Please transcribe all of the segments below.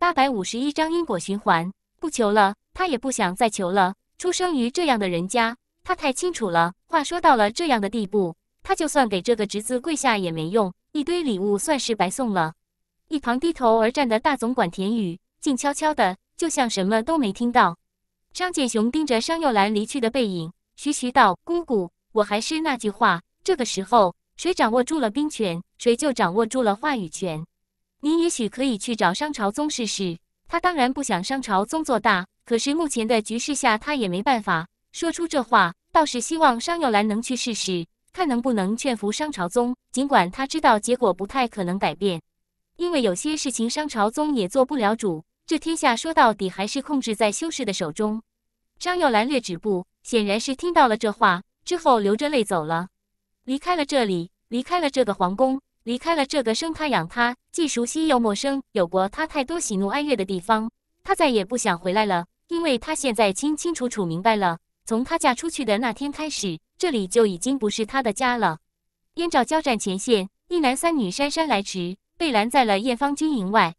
八百五十一章因果循环，不求了，他也不想再求了。出生于这样的人家，他太清楚了。话说到了这样的地步，他就算给这个侄子跪下也没用，一堆礼物算是白送了。一旁低头而站的大总管田宇，静悄悄的，就像什么都没听到。商建雄盯着商佑兰离去的背影，徐徐道：“姑姑，我还是那句话，这个时候，谁掌握住了兵权，谁就掌握住了话语权。”您也许可以去找商朝宗试试，他当然不想商朝宗做大，可是目前的局势下，他也没办法说出这话。倒是希望商幼兰能去试试，看能不能劝服商朝宗。尽管他知道结果不太可能改变，因为有些事情商朝宗也做不了主。这天下说到底还是控制在修士的手中。商幼兰略止步，显然是听到了这话之后，流着泪走了，离开了这里，离开了这个皇宫。离开了这个生他养他既熟悉又陌生、有过他太多喜怒哀乐的地方，他再也不想回来了。因为他现在清清楚楚明白了，从他嫁出去的那天开始，这里就已经不是他的家了。燕赵交战前线，一男三女姗姗来迟，被拦在了燕方军营外。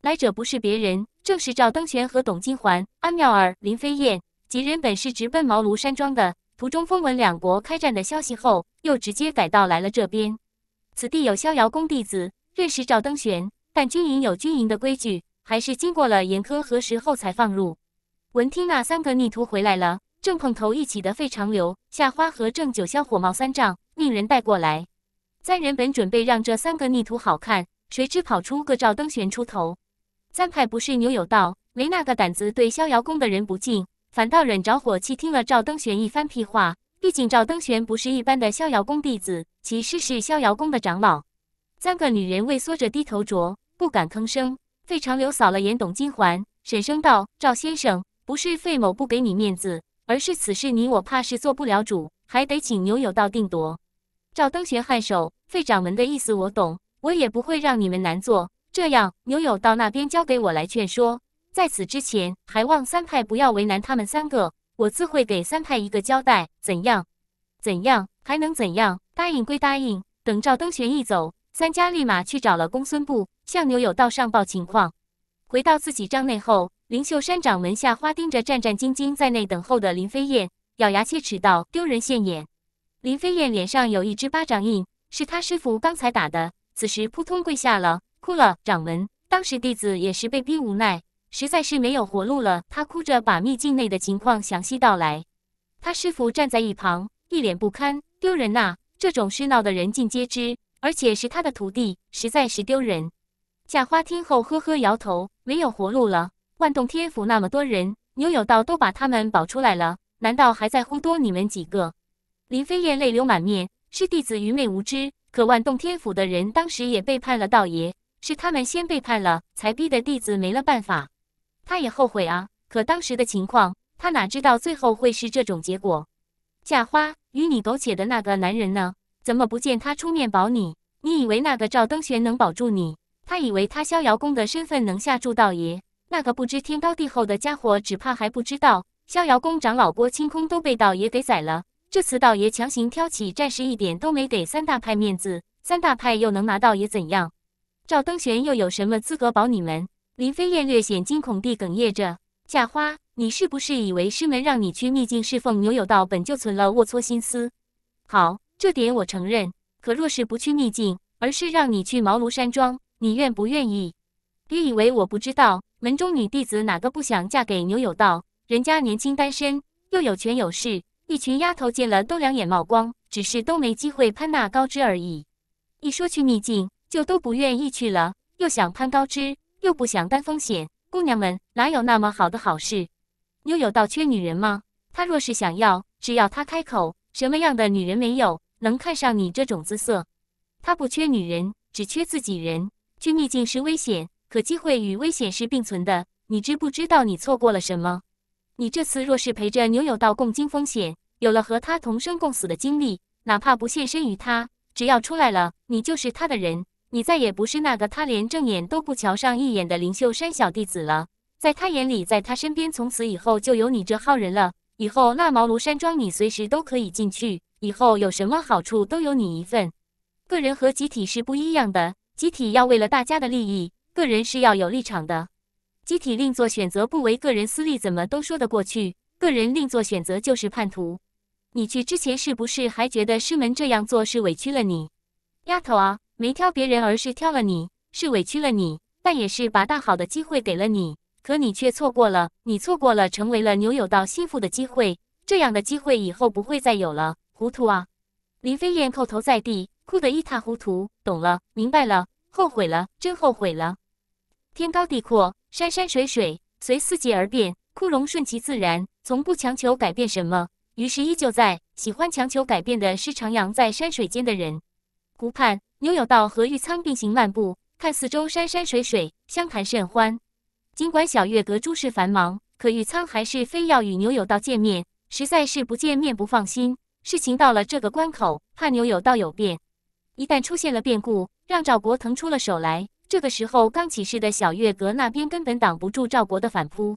来者不是别人，正是赵登全和董金环、安妙儿、林飞燕几人。本是直奔茅庐山庄的，途中风闻两国开战的消息后，又直接改道来了这边。此地有逍遥宫弟子认识赵登玄，但军营有军营的规矩，还是经过了严苛核实后才放入。闻听那三个逆徒回来了，正碰头一起的费长流、夏花和郑九霄火冒三丈，命人带过来。三人本准备让这三个逆徒好看，谁知跑出个赵登玄出头。三派不是牛有道，没那个胆子对逍遥宫的人不敬，反倒忍着火气听了赵登玄一番屁话。毕竟赵登玄不是一般的逍遥宫弟子。其师是逍遥宫的长老，三个女人畏缩着低头着，不敢吭声。费长流扫了眼董金环，沈声道：“赵先生，不是费某不给你面子，而是此事你我怕是做不了主，还得请牛有道定夺。”赵登学颔首：“费掌门的意思我懂，我也不会让你们难做。这样，牛有道那边交给我来劝说，在此之前，还望三派不要为难他们三个，我自会给三派一个交代。怎样？怎样？”还能怎样？答应归答应，等赵登玄一走，三家立马去找了公孙布，向牛有道上报情况。回到自己帐内后，灵秀山掌门夏花盯着战战兢兢在内等候的林飞燕，咬牙切齿道：“丢人现眼！”林飞燕脸上有一只巴掌印，是他师傅刚才打的。此时扑通跪下了，哭了。掌门，当时弟子也是被逼无奈，实在是没有活路了。他哭着把秘境内的情况详细道来。他师傅站在一旁，一脸不堪。丢人呐！这种事闹得人尽皆知，而且是他的徒弟，实在是丢人。贾花听后，呵呵摇头，没有活路了。万洞天府那么多人，牛有道都把他们保出来了，难道还在乎多你们几个？林飞燕泪流满面，是弟子愚昧无知。可万洞天府的人当时也背叛了道爷，是他们先背叛了，才逼得弟子没了办法。他也后悔啊，可当时的情况，他哪知道最后会是这种结果？夏花，与你苟且的那个男人呢？怎么不见他出面保你？你以为那个赵登玄能保住你？他以为他逍遥宫的身份能吓住道爷？那个不知天高地厚的家伙，只怕还不知道，逍遥宫长老郭清空都被道爷给宰了。这次道爷强行挑起战事，一点都没给三大派面子。三大派又能拿到爷怎样？赵登玄又有什么资格保你们？林飞燕略显惊恐地哽咽着：“夏花。”你是不是以为师门让你去秘境侍奉牛有道，本就存了龌龊心思？好，这点我承认。可若是不去秘境，而是让你去茅庐山庄，你愿不愿意？别以为我不知道，门中女弟子哪个不想嫁给牛有道？人家年轻单身，又有权有势，一群丫头见了都两眼冒光，只是都没机会攀那高枝而已。一说去秘境，就都不愿意去了，又想攀高枝，又不想担风险。姑娘们哪有那么好的好事？牛有道缺女人吗？他若是想要，只要他开口，什么样的女人没有？能看上你这种姿色？他不缺女人，只缺自己人。去秘境是危险，可机会与危险是并存的。你知不知道你错过了什么？你这次若是陪着牛友道共经风险，有了和他同生共死的经历，哪怕不献身于他，只要出来了，你就是他的人。你再也不是那个他连正眼都不瞧上一眼的灵秀山小弟子了。在他眼里，在他身边，从此以后就有你这号人了。以后那茅庐山庄，你随时都可以进去。以后有什么好处，都有你一份。个人和集体是不一样的，集体要为了大家的利益，个人是要有立场的。集体另做选择，不为个人私利，怎么都说得过去。个人另做选择，就是叛徒。你去之前，是不是还觉得师门这样做是委屈了你？丫头啊，没挑别人，而是挑了你，是委屈了你，但也是把大好的机会给了你。可你却错过了，你错过了成为了牛有道心腹的机会，这样的机会以后不会再有了。糊涂啊！林飞燕叩头在地，哭得一塌糊涂。懂了，明白了，后悔了，真后悔了。天高地阔，山山水水随四季而变，枯荣顺其自然，从不强求改变什么。于是依旧在喜欢强求改变的是徜徉在山水间的人。湖畔，牛有道和玉苍并行漫步，看四周山山水水，相谈甚欢。尽管小月阁诸事繁忙，可玉仓还是非要与牛有道见面，实在是不见面不放心。事情到了这个关口，怕牛有道有变，一旦出现了变故，让赵国腾出了手来。这个时候，刚起事的小月阁那边根本挡不住赵国的反扑。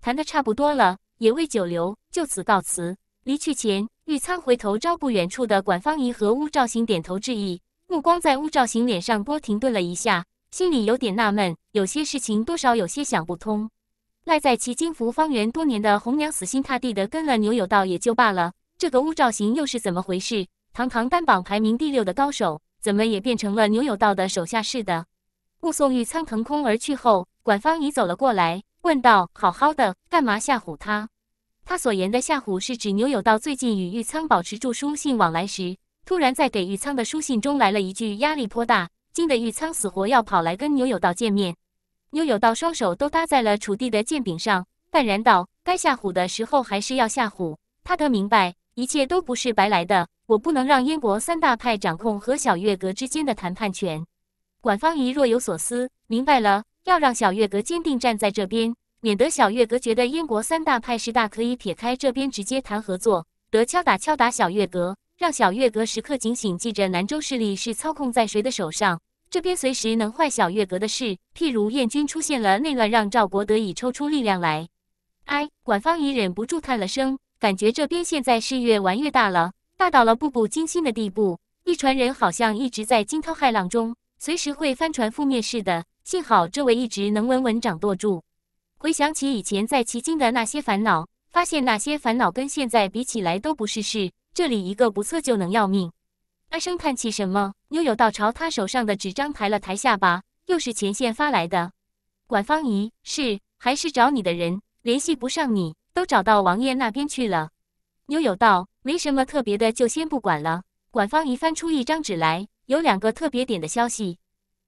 谈得差不多了，也未久留，就此告辞。离去前，玉仓回头朝不远处的管方仪和乌兆行点头致意，目光在乌兆行脸上多停顿了一下。心里有点纳闷，有些事情多少有些想不通。赖在齐金福方圆多年的红娘死心塌地的跟了牛有道也就罢了，这个乌兆行又是怎么回事？堂堂单榜排名第六的高手，怎么也变成了牛有道的手下似的？目送玉苍腾空而去后，管方已走了过来，问道：“好好的，干嘛吓唬他？”他所言的吓唬，是指牛有道最近与玉苍保持住书信往来时，突然在给玉苍的书信中来了一句：“压力颇大。”惊得玉苍死活要跑来跟牛有道见面，牛有道双手都搭在了楚地的剑柄上，淡然道：“该吓唬的时候还是要吓唬。”他得明白，一切都不是白来的，我不能让燕国三大派掌控和小月阁之间的谈判权。管方仪若有所思，明白了，要让小月阁坚定站在这边，免得小月阁觉得燕国三大派势大，可以撇开这边直接谈合作，得敲打敲打小月阁。让小月阁时刻警醒，记着南州势力是操控在谁的手上。这边随时能坏小月阁的事，譬如燕军出现了内乱，让赵国得以抽出力量来。哎，管方已忍不住叹了声，感觉这边现在是越玩越大了，大到了步步惊心的地步。一船人好像一直在惊涛骇浪中，随时会翻船覆灭似的。幸好这位一直能稳稳掌舵住。回想起以前在齐京的那些烦恼，发现那些烦恼跟现在比起来都不是事。这里一个不测就能要命，唉声叹气什么？妞有道朝他手上的纸张抬了抬下巴，又是前线发来的。管方怡是还是找你的人联系不上你，都找到王爷那边去了。妞有道没什么特别的，就先不管了。管方怡翻出一张纸来，有两个特别点的消息。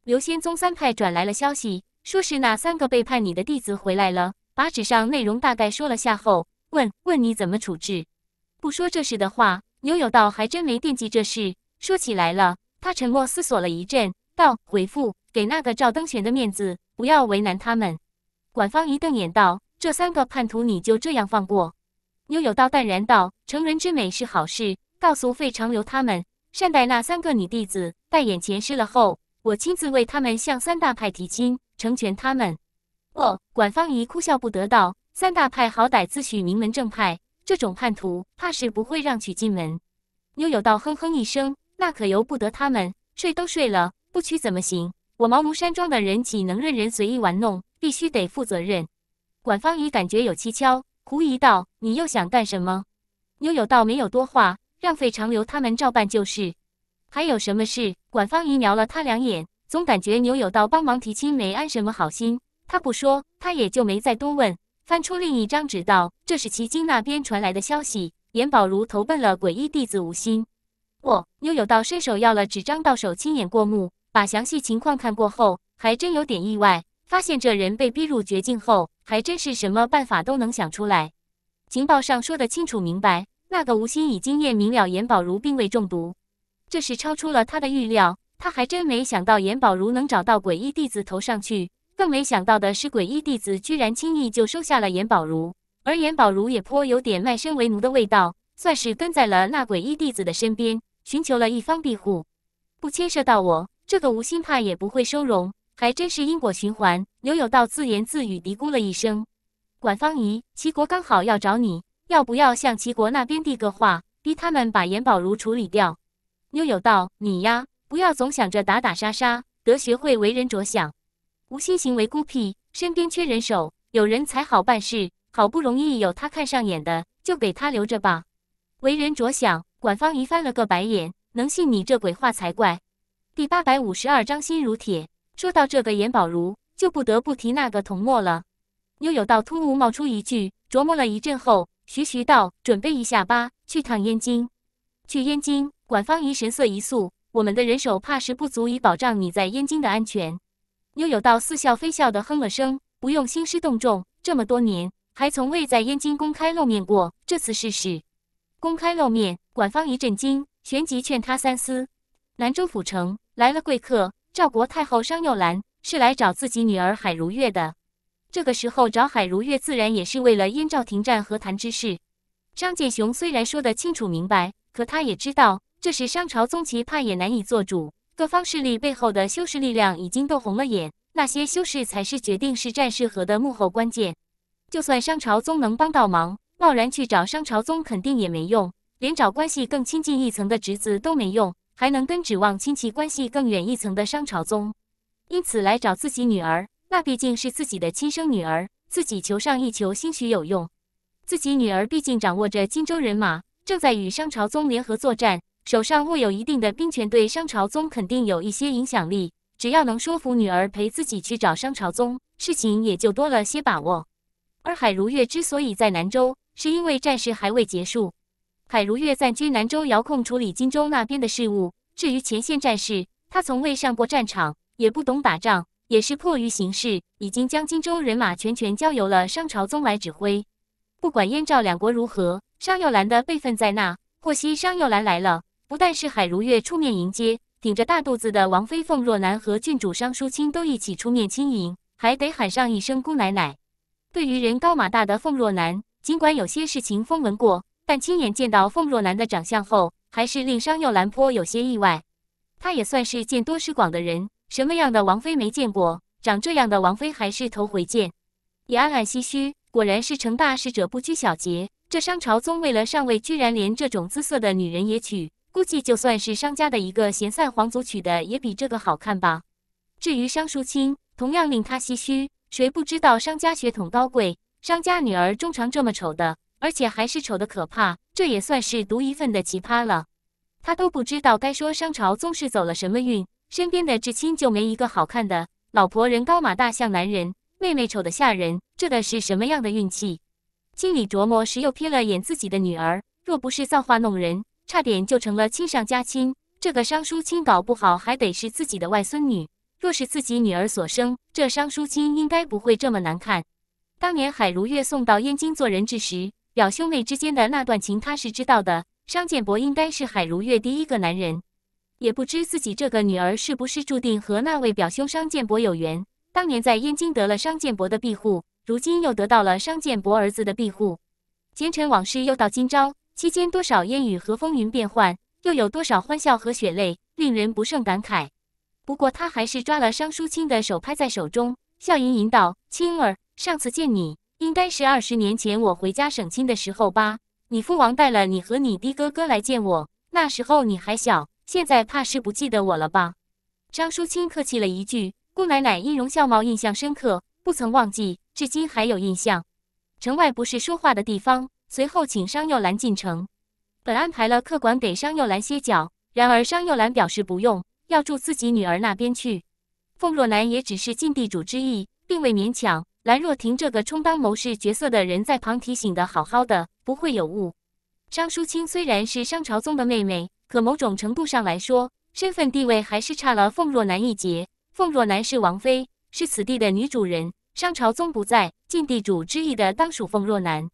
刘仙宗三派转来了消息，说是那三个背叛你的弟子回来了。把纸上内容大概说了下后，问问你怎么处置。不说这事的话，牛有道还真没惦记这事。说起来了，他沉默思索了一阵，道：“回复给那个赵登玄的面子，不要为难他们。”管方一瞪眼道：“这三个叛徒，你就这样放过？”牛有道淡然道：“成人之美是好事。告诉费长留他们，善待那三个女弟子。待眼前失了后，我亲自为他们向三大派提亲，成全他们。”哦，管方仪哭笑不得道：“三大派好歹自诩名门正派。”这种叛徒，怕是不会让娶进门。牛有道哼哼一声，那可由不得他们。睡都睡了，不娶怎么行？我茅庐山庄的人岂能任人随意玩弄？必须得负责任。管方怡感觉有蹊跷，狐疑道：“你又想干什么？”牛有道没有多话，让费长留他们照办就是。还有什么事？管方怡瞄了他两眼，总感觉牛有道帮忙提亲没安什么好心。他不说，他也就没再多问。翻出另一张纸，道：“这是齐经那边传来的消息，严宝如投奔了诡异弟子吴心。”我牛有道伸手要了纸张，到手亲眼过目，把详细情况看过后，还真有点意外。发现这人被逼入绝境后，还真是什么办法都能想出来。情报上说的清楚明白，那个吴心已经验明了严宝如并未中毒，这是超出了他的预料。他还真没想到严宝如能找到诡异弟子头上去。更没想到的是，诡异弟子居然轻易就收下了严宝如，而严宝如也颇有点卖身为奴的味道，算是跟在了那诡异弟子的身边，寻求了一方庇护。不牵涉到我，这个无心派也不会收容，还真是因果循环。刘有道自言自语嘀咕了一声：“管方怡，齐国刚好要找你，要不要向齐国那边递个话，逼他们把严宝如处理掉？”刘有道，你呀，不要总想着打打杀杀，得学会为人着想。无心行为孤僻，身边缺人手，有人才好办事。好不容易有他看上眼的，就给他留着吧。为人着想，管方仪翻了个白眼，能信你这鬼话才怪。第八百五十二章心如铁。说到这个严宝如，就不得不提那个童墨了。妞有道突兀冒出一句，琢磨了一阵后，徐徐道：“准备一下吧，去趟燕京。”去燕京，管方仪神色一肃：“我们的人手怕是不足以保障你在燕京的安全。”幽有道似笑非笑地哼了声，不用兴师动众，这么多年还从未在燕京公开露面过，这次试试。公开露面，管方一震惊，旋即劝他三思。南州府城来了贵客，赵国太后商幼兰是来找自己女儿海如月的。这个时候找海如月，自然也是为了燕赵停战和谈之事。张建雄虽然说得清楚明白，可他也知道，这时商朝宗齐怕也难以做主。各方势力背后的修士力量已经斗红了眼，那些修士才是决定是战是和的幕后关键。就算商朝宗能帮到忙，贸然去找商朝宗肯定也没用，连找关系更亲近一层的侄子都没用，还能跟指望亲戚关系更远一层的商朝宗。因此来找自己女儿，那毕竟是自己的亲生女儿，自己求上一求，兴许有用。自己女儿毕竟掌握着荆州人马，正在与商朝宗联合作战。手上握有一定的兵权，对商朝宗肯定有一些影响力。只要能说服女儿陪自己去找商朝宗，事情也就多了些把握。而海如月之所以在南州，是因为战事还未结束。海如月暂居南州，遥控处理荆州那边的事务。至于前线战事，他从未上过战场，也不懂打仗，也是迫于形势，已经将荆州人马全权交由了商朝宗来指挥。不管燕赵两国如何，商幼兰的辈分在那。获悉商幼兰来了。不但是海如月出面迎接，顶着大肚子的王妃凤若楠和郡主商淑清都一起出面亲迎，还得喊上一声姑奶奶。对于人高马大的凤若楠，尽管有些事情风闻过，但亲眼见到凤若楠的长相后，还是令商幼兰颇有些意外。他也算是见多识广的人，什么样的王妃没见过？长这样的王妃还是头回见，也暗暗唏嘘：果然是成大事者不拘小节，这商朝宗为了上位，居然连这种姿色的女人也娶。估计就算是商家的一个闲散皇族娶的，也比这个好看吧。至于商淑清，同样令他唏嘘。谁不知道商家血统高贵，商家女儿中常这么丑的，而且还是丑的可怕，这也算是独一份的奇葩了。他都不知道该说商朝宗室走了什么运，身边的至亲就没一个好看的。老婆人高马大像男人，妹妹丑的吓人，这的是什么样的运气？心里琢磨时，又瞥了眼自己的女儿，若不是造化弄人。差点就成了亲上加亲，这个商淑清搞不好还得是自己的外孙女。若是自己女儿所生，这商淑清应该不会这么难看。当年海如月送到燕京做人质时，表兄妹之间的那段情，他是知道的。商建博应该是海如月第一个男人，也不知自己这个女儿是不是注定和那位表兄商建博有缘。当年在燕京得了商建博的庇护，如今又得到了商建博儿子的庇护，前尘往事又到今朝。期间多少烟雨和风云变幻，又有多少欢笑和血泪，令人不胜感慨。不过他还是抓了张淑清的手，拍在手中，笑吟吟道：“青儿，上次见你，应该是二十年前我回家省亲的时候吧？你父王带了你和你的哥哥来见我，那时候你还小，现在怕是不记得我了吧？”张淑清客气了一句：“顾奶奶音容笑貌印象深刻，不曾忘记，至今还有印象。城外不是说话的地方。”随后请商幼兰进城，本安排了客馆给商幼兰歇脚，然而商幼兰表示不用，要住自己女儿那边去。凤若兰也只是尽地主之谊，并未勉强。兰若亭这个充当谋士角色的人在旁提醒的好好的，不会有误。商淑清虽然是商朝宗的妹妹，可某种程度上来说，身份地位还是差了凤若兰一截。凤若兰是王妃，是此地的女主人。商朝宗不在，尽地主之谊的当属凤若兰。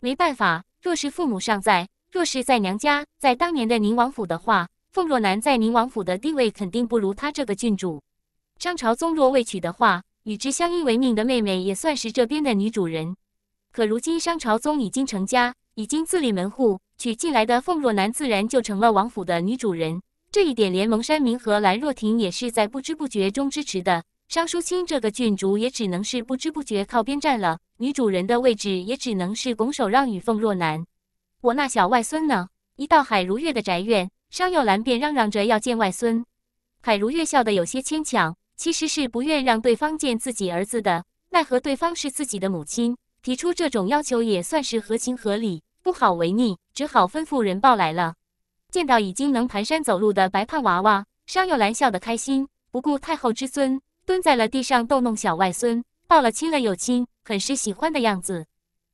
没办法，若是父母尚在，若是在娘家，在当年的宁王府的话，凤若南在宁王府的地位肯定不如她这个郡主。商朝宗若未娶的话，与之相依为命的妹妹也算是这边的女主人。可如今商朝宗已经成家，已经自立门户，娶进来的凤若南自然就成了王府的女主人。这一点，连蒙山民和兰若婷也是在不知不觉中支持的。商淑清这个郡主也只能是不知不觉靠边站了。女主人的位置也只能是拱手让与凤若男。我那小外孙呢？一到海如月的宅院，商幼兰便嚷嚷着要见外孙。海如月笑得有些牵强，其实是不愿让对方见自己儿子的。奈何对方是自己的母亲，提出这种要求也算是合情合理，不好违逆，只好吩咐人抱来了。见到已经能蹒跚走路的白胖娃娃，商幼兰笑得开心，不顾太后之孙，蹲在了地上逗弄小外孙，抱了亲了又亲。很是喜欢的样子。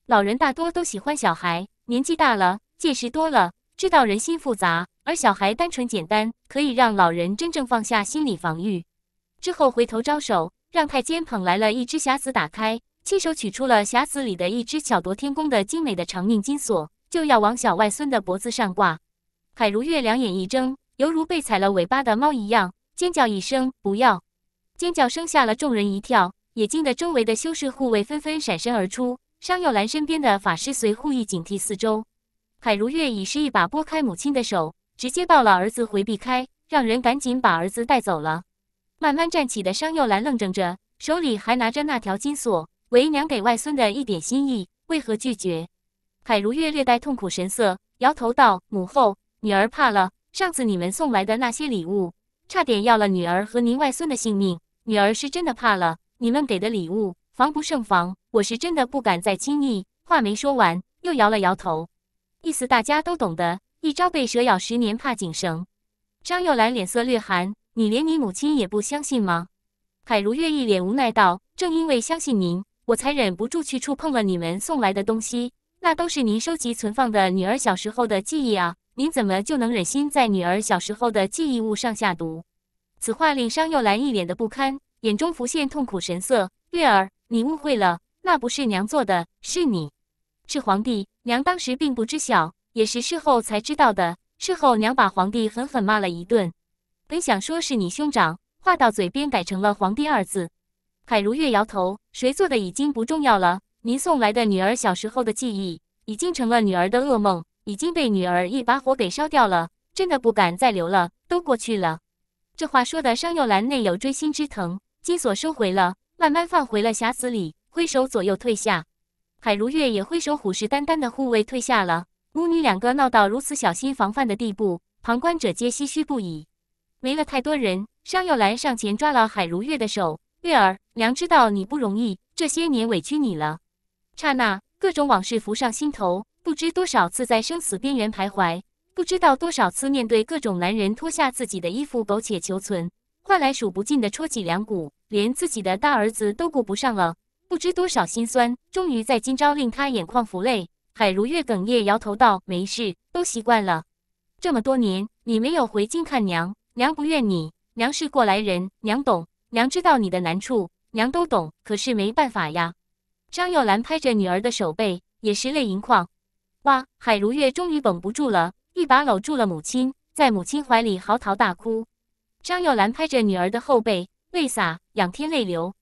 老人大多都喜欢小孩，年纪大了，见识多了，知道人心复杂，而小孩单纯简单，可以让老人真正放下心理防御。之后回头招手，让太监捧来了一只匣子，打开，亲手取出了匣子里的一只巧夺天工的精美的长命金锁，就要往小外孙的脖子上挂。海如月两眼一睁，犹如被踩了尾巴的猫一样，尖叫一声：“不要！”尖叫声吓了众人一跳。也惊得周围的修士护卫纷纷闪身而出，商幼兰身边的法师随护翼警惕四周。海如月已是一把拨开母亲的手，直接抱了儿子回避开，让人赶紧把儿子带走了。慢慢站起的商幼兰愣怔着，手里还拿着那条金锁，为娘给外孙的一点心意，为何拒绝？海如月略带痛苦神色，摇头道：“母后，女儿怕了。上次你们送来的那些礼物，差点要了女儿和您外孙的性命，女儿是真的怕了。”你们给的礼物防不胜防，我是真的不敢再轻易。话没说完，又摇了摇头，意思大家都懂得。一朝被蛇咬，十年怕井绳。张幼兰脸色略寒：“你连你母亲也不相信吗？”海如月一脸无奈道：“正因为相信您，我才忍不住去触碰了你们送来的东西。那都是您收集存放的女儿小时候的记忆啊！您怎么就能忍心在女儿小时候的记忆物上下毒？”此话令张幼兰一脸的不堪。眼中浮现痛苦神色，月儿，你误会了，那不是娘做的，是你，是皇帝。娘当时并不知晓，也是事后才知道的。事后娘把皇帝狠狠骂了一顿，本想说是你兄长，话到嘴边改成了皇帝二字。海如月摇头，谁做的已经不重要了。您送来的女儿小时候的记忆，已经成了女儿的噩梦，已经被女儿一把火给烧掉了，真的不敢再留了。都过去了。这话说的，商幼兰内有锥心之疼。金锁收回了，慢慢放回了匣子里，挥手左右退下。海如月也挥手，虎视眈眈的护卫退下了。母女两个闹到如此小心防范的地步，旁观者皆唏嘘不已。没了太多人，商幼兰上前抓了海如月的手：“月儿，娘知道你不容易，这些年委屈你了。”刹那，各种往事浮上心头，不知多少次在生死边缘徘徊，不知道多少次面对各种男人脱下自己的衣服苟且求存。换来数不尽的戳脊梁骨，连自己的大儿子都顾不上了。不知多少心酸，终于在今朝令他眼眶浮泪。海如月哽咽摇头道：“没事，都习惯了。这么多年，你没有回京看娘，娘不怨你。娘是过来人，娘懂，娘知道你的难处，娘都懂。可是没办法呀。”张幼兰拍着女儿的手背，也是泪盈眶。哇！海如月终于绷不住了，一把搂住了母亲，在母亲怀里嚎啕大哭。张幼兰拍着女儿的后背，泪洒仰天泪流。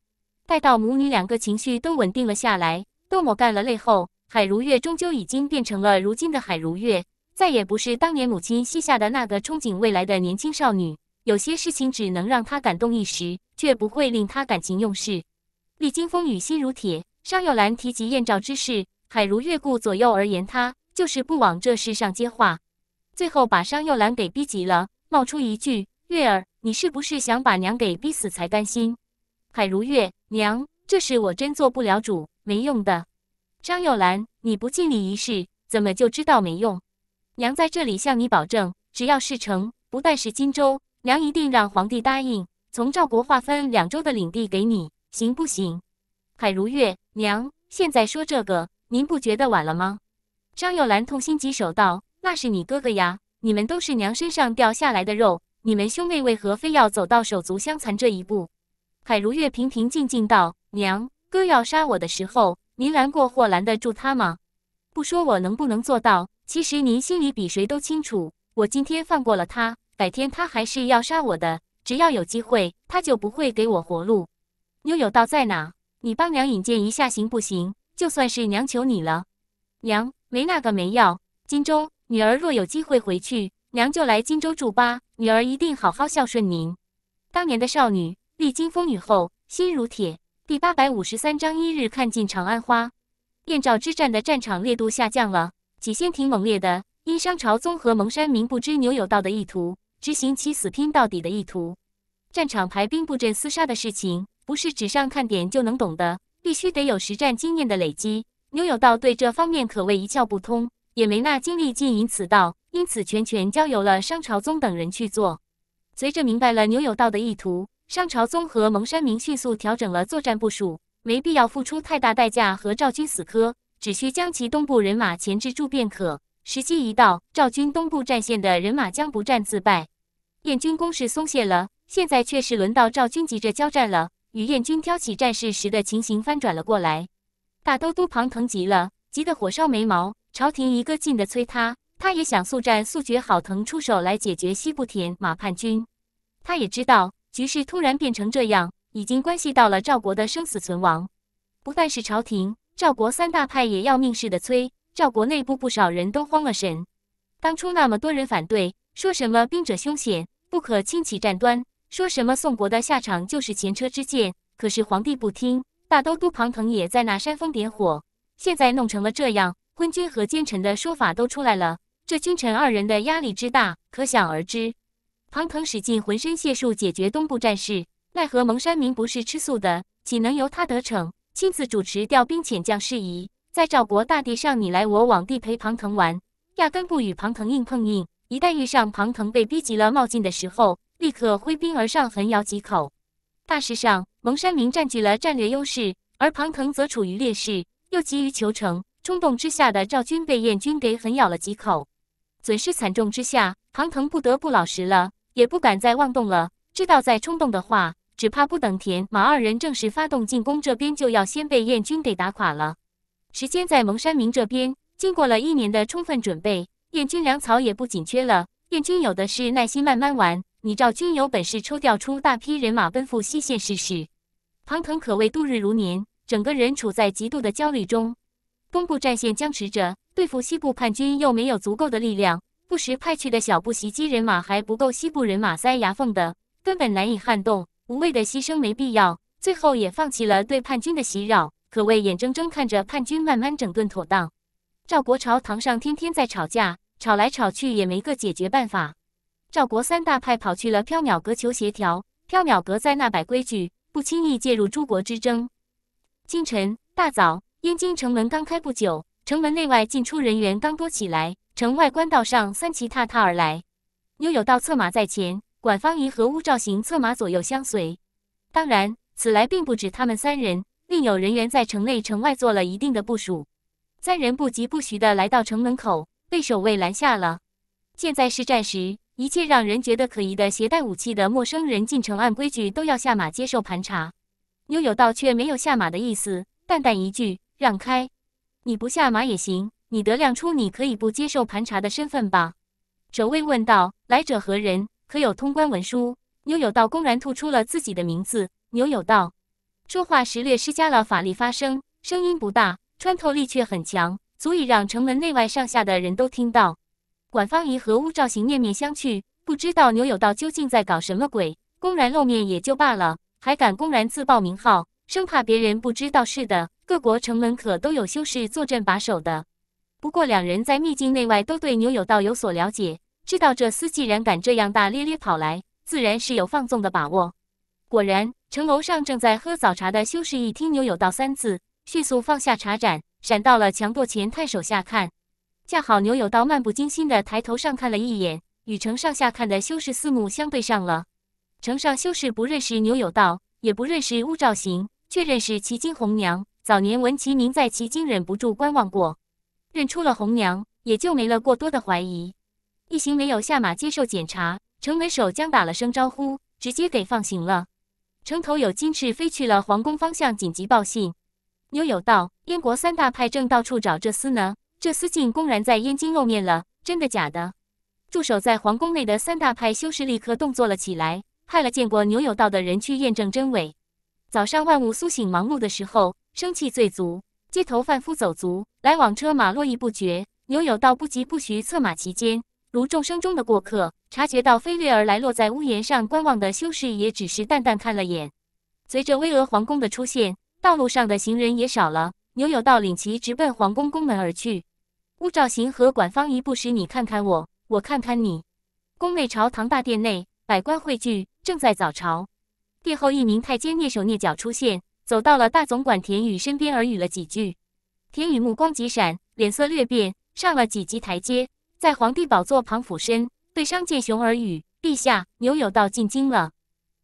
待到母女两个情绪都稳定了下来，都抹干了泪后，海如月终究已经变成了如今的海如月，再也不是当年母亲膝下的那个憧憬未来的年轻少女。有些事情只能让她感动一时，却不会令她感情用事。历经风雨，心如铁。张幼兰提及燕赵之事，海如月顾左右而言他，就是不往这事上接话。最后把商幼兰给逼急了，冒出一句：“月儿。”你是不是想把娘给逼死才甘心？海如月，娘，这事我真做不了主，没用的。张幼兰，你不尽力一试，怎么就知道没用？娘在这里向你保证，只要事成，不但是荆州，娘一定让皇帝答应从赵国划分两州的领地给你，行不行？海如月，娘，现在说这个，您不觉得晚了吗？张幼兰痛心疾首道：“那是你哥哥呀，你们都是娘身上掉下来的肉。”你们兄妹为何非要走到手足相残这一步？海如月平平静静道：“娘，哥要杀我的时候，您拦过或拦得住他吗？不说我能不能做到，其实您心里比谁都清楚。我今天放过了他，改天他还是要杀我的。只要有机会，他就不会给我活路。”妞有道在哪？你帮娘引荐一下行不行？就算是娘求你了。娘没那个没药。金州女儿若有机会回去，娘就来金州住吧。女儿一定好好孝顺您。当年的少女历经风雨后心如铁。第八百五十三章：一日看尽长安花。燕赵之战的战场烈度下降了，起先挺猛烈的。因商朝综合蒙山民不知牛有道的意图，执行其死拼到底的意图。战场排兵布阵厮杀的事情，不是纸上看点就能懂的，必须得有实战经验的累积。牛有道对这方面可谓一窍不通，也没那精力经营此道。因此，全权交由了商朝宗等人去做。随着明白了牛有道的意图，商朝宗和蒙山明迅速调整了作战部署，没必要付出太大代价和赵军死磕，只需将其东部人马钳制住便可。时机一到，赵军东部战线的人马将不战自败。燕军攻势松懈了，现在却是轮到赵军急着交战了，与燕军挑起战事时的情形翻转了过来。大都督庞腾急了，急得火烧眉毛，朝廷一个劲地催他。他也想速战速决，好腾出手来解决西部田马叛军。他也知道局势突然变成这样，已经关系到了赵国的生死存亡。不但是朝廷，赵国三大派也要命似的催。赵国内部不少人都慌了神。当初那么多人反对，说什么兵者凶险，不可轻启战端；说什么宋国的下场就是前车之鉴。可是皇帝不听，大都督庞腾也在那煽风点火。现在弄成了这样，昏君和奸臣的说法都出来了。这君臣二人的压力之大，可想而知。庞腾使尽浑身解数解决东部战事，奈何蒙山民不是吃素的，岂能由他得逞？亲自主持调兵遣将事宜，在赵国大地上你来我往地陪庞腾玩，压根不与庞腾硬碰硬。一旦遇上庞腾被逼急了冒进的时候，立刻挥兵而上，横咬几口。大事上，蒙山民占据了战略优势，而庞腾则处于劣势，又急于求成，冲动之下的赵军被燕军给狠咬了几口。损失惨重之下，唐腾不得不老实了，也不敢再妄动了。知道再冲动的话，只怕不等田马二人正式发动进攻，这边就要先被燕军给打垮了。时间在蒙山明这边，经过了一年的充分准备，燕军粮草也不紧缺了。燕军有的是耐心，慢慢玩。你赵军有本事抽调出大批人马奔赴西线试试。庞腾可谓度日如年，整个人处在极度的焦虑中。东部战线僵持着。对付西部叛军又没有足够的力量，不时派去的小部袭击人马还不够，西部人马塞牙缝的，根本难以撼动。无谓的牺牲没必要，最后也放弃了对叛军的袭扰，可谓眼睁睁看着叛军慢慢整顿妥当。赵国朝堂上天天在吵架，吵来吵去也没个解决办法。赵国三大派跑去了缥缈阁求协调，缥缈阁在那摆规矩，不轻易介入诸国之争。清晨大早，燕京城门刚开不久。城门内外进出人员刚多起来，城外官道上三骑踏踏而来，牛有道策马在前，管方仪和乌兆行策马左右相随。当然，此来并不止他们三人，另有人员在城内城外做了一定的部署。三人不疾不徐的来到城门口，被守卫拦下了。现在是战时，一切让人觉得可疑的携带武器的陌生人进城，按规矩都要下马接受盘查。牛有道却没有下马的意思，淡淡一句：“让开。”你不下马也行，你得亮出你可以不接受盘查的身份吧。守卫问道：“来者何人？可有通关文书？”牛有道公然吐出了自己的名字。牛有道说话时略施加了法力发声，声音不大，穿透力却很强，足以让城门内外上下的人都听到。管方仪和乌兆行面面相觑，不知道牛有道究竟在搞什么鬼。公然露面也就罢了，还敢公然自报名号。生怕别人不知道似的，各国城门可都有修士坐镇把守的。不过两人在秘境内外都对牛有道有所了解，知道这厮既然敢这样大咧咧跑来，自然是有放纵的把握。果然，城楼上正在喝早茶的修士一听“牛有道”三字，迅速放下茶盏，闪到了墙垛前探手下看。恰好牛有道漫不经心地抬头上看了一眼，与城上下看的修士四目相对上了。城上修士不认识牛有道。也不认识乌兆行，却认识齐金红娘。早年闻其名在齐金忍不住观望过，认出了红娘，也就没了过多的怀疑。一行没有下马接受检查，城门守将打了声招呼，直接给放行了。城头有金翅飞去了皇宫方向紧急报信。牛友道，燕国三大派正到处找这厮呢，这厮竟公然在燕京露面了，真的假的？驻守在皇宫内的三大派修士立刻动作了起来。派了见过牛有道的人去验证真伪。早上万物苏醒忙碌的时候，生气最足。街头贩夫走卒来往车马络绎不绝。牛有道不疾不徐策马其间，如众生中的过客。察觉到飞掠而来落在屋檐上观望的修士，也只是淡淡看了眼。随着巍峨皇宫的出现，道路上的行人也少了。牛有道领其直奔皇宫宫门而去。乌兆行和管方一步时，你看看我，我看看你。宫内朝堂大殿内，百官汇聚。正在早朝，殿后一名太监蹑手蹑脚出现，走到了大总管田宇身边耳语了几句。田宇目光急闪，脸色略变，上了几级台阶，在皇帝宝座旁俯身对商建雄耳语：“陛下，牛有道进京了。”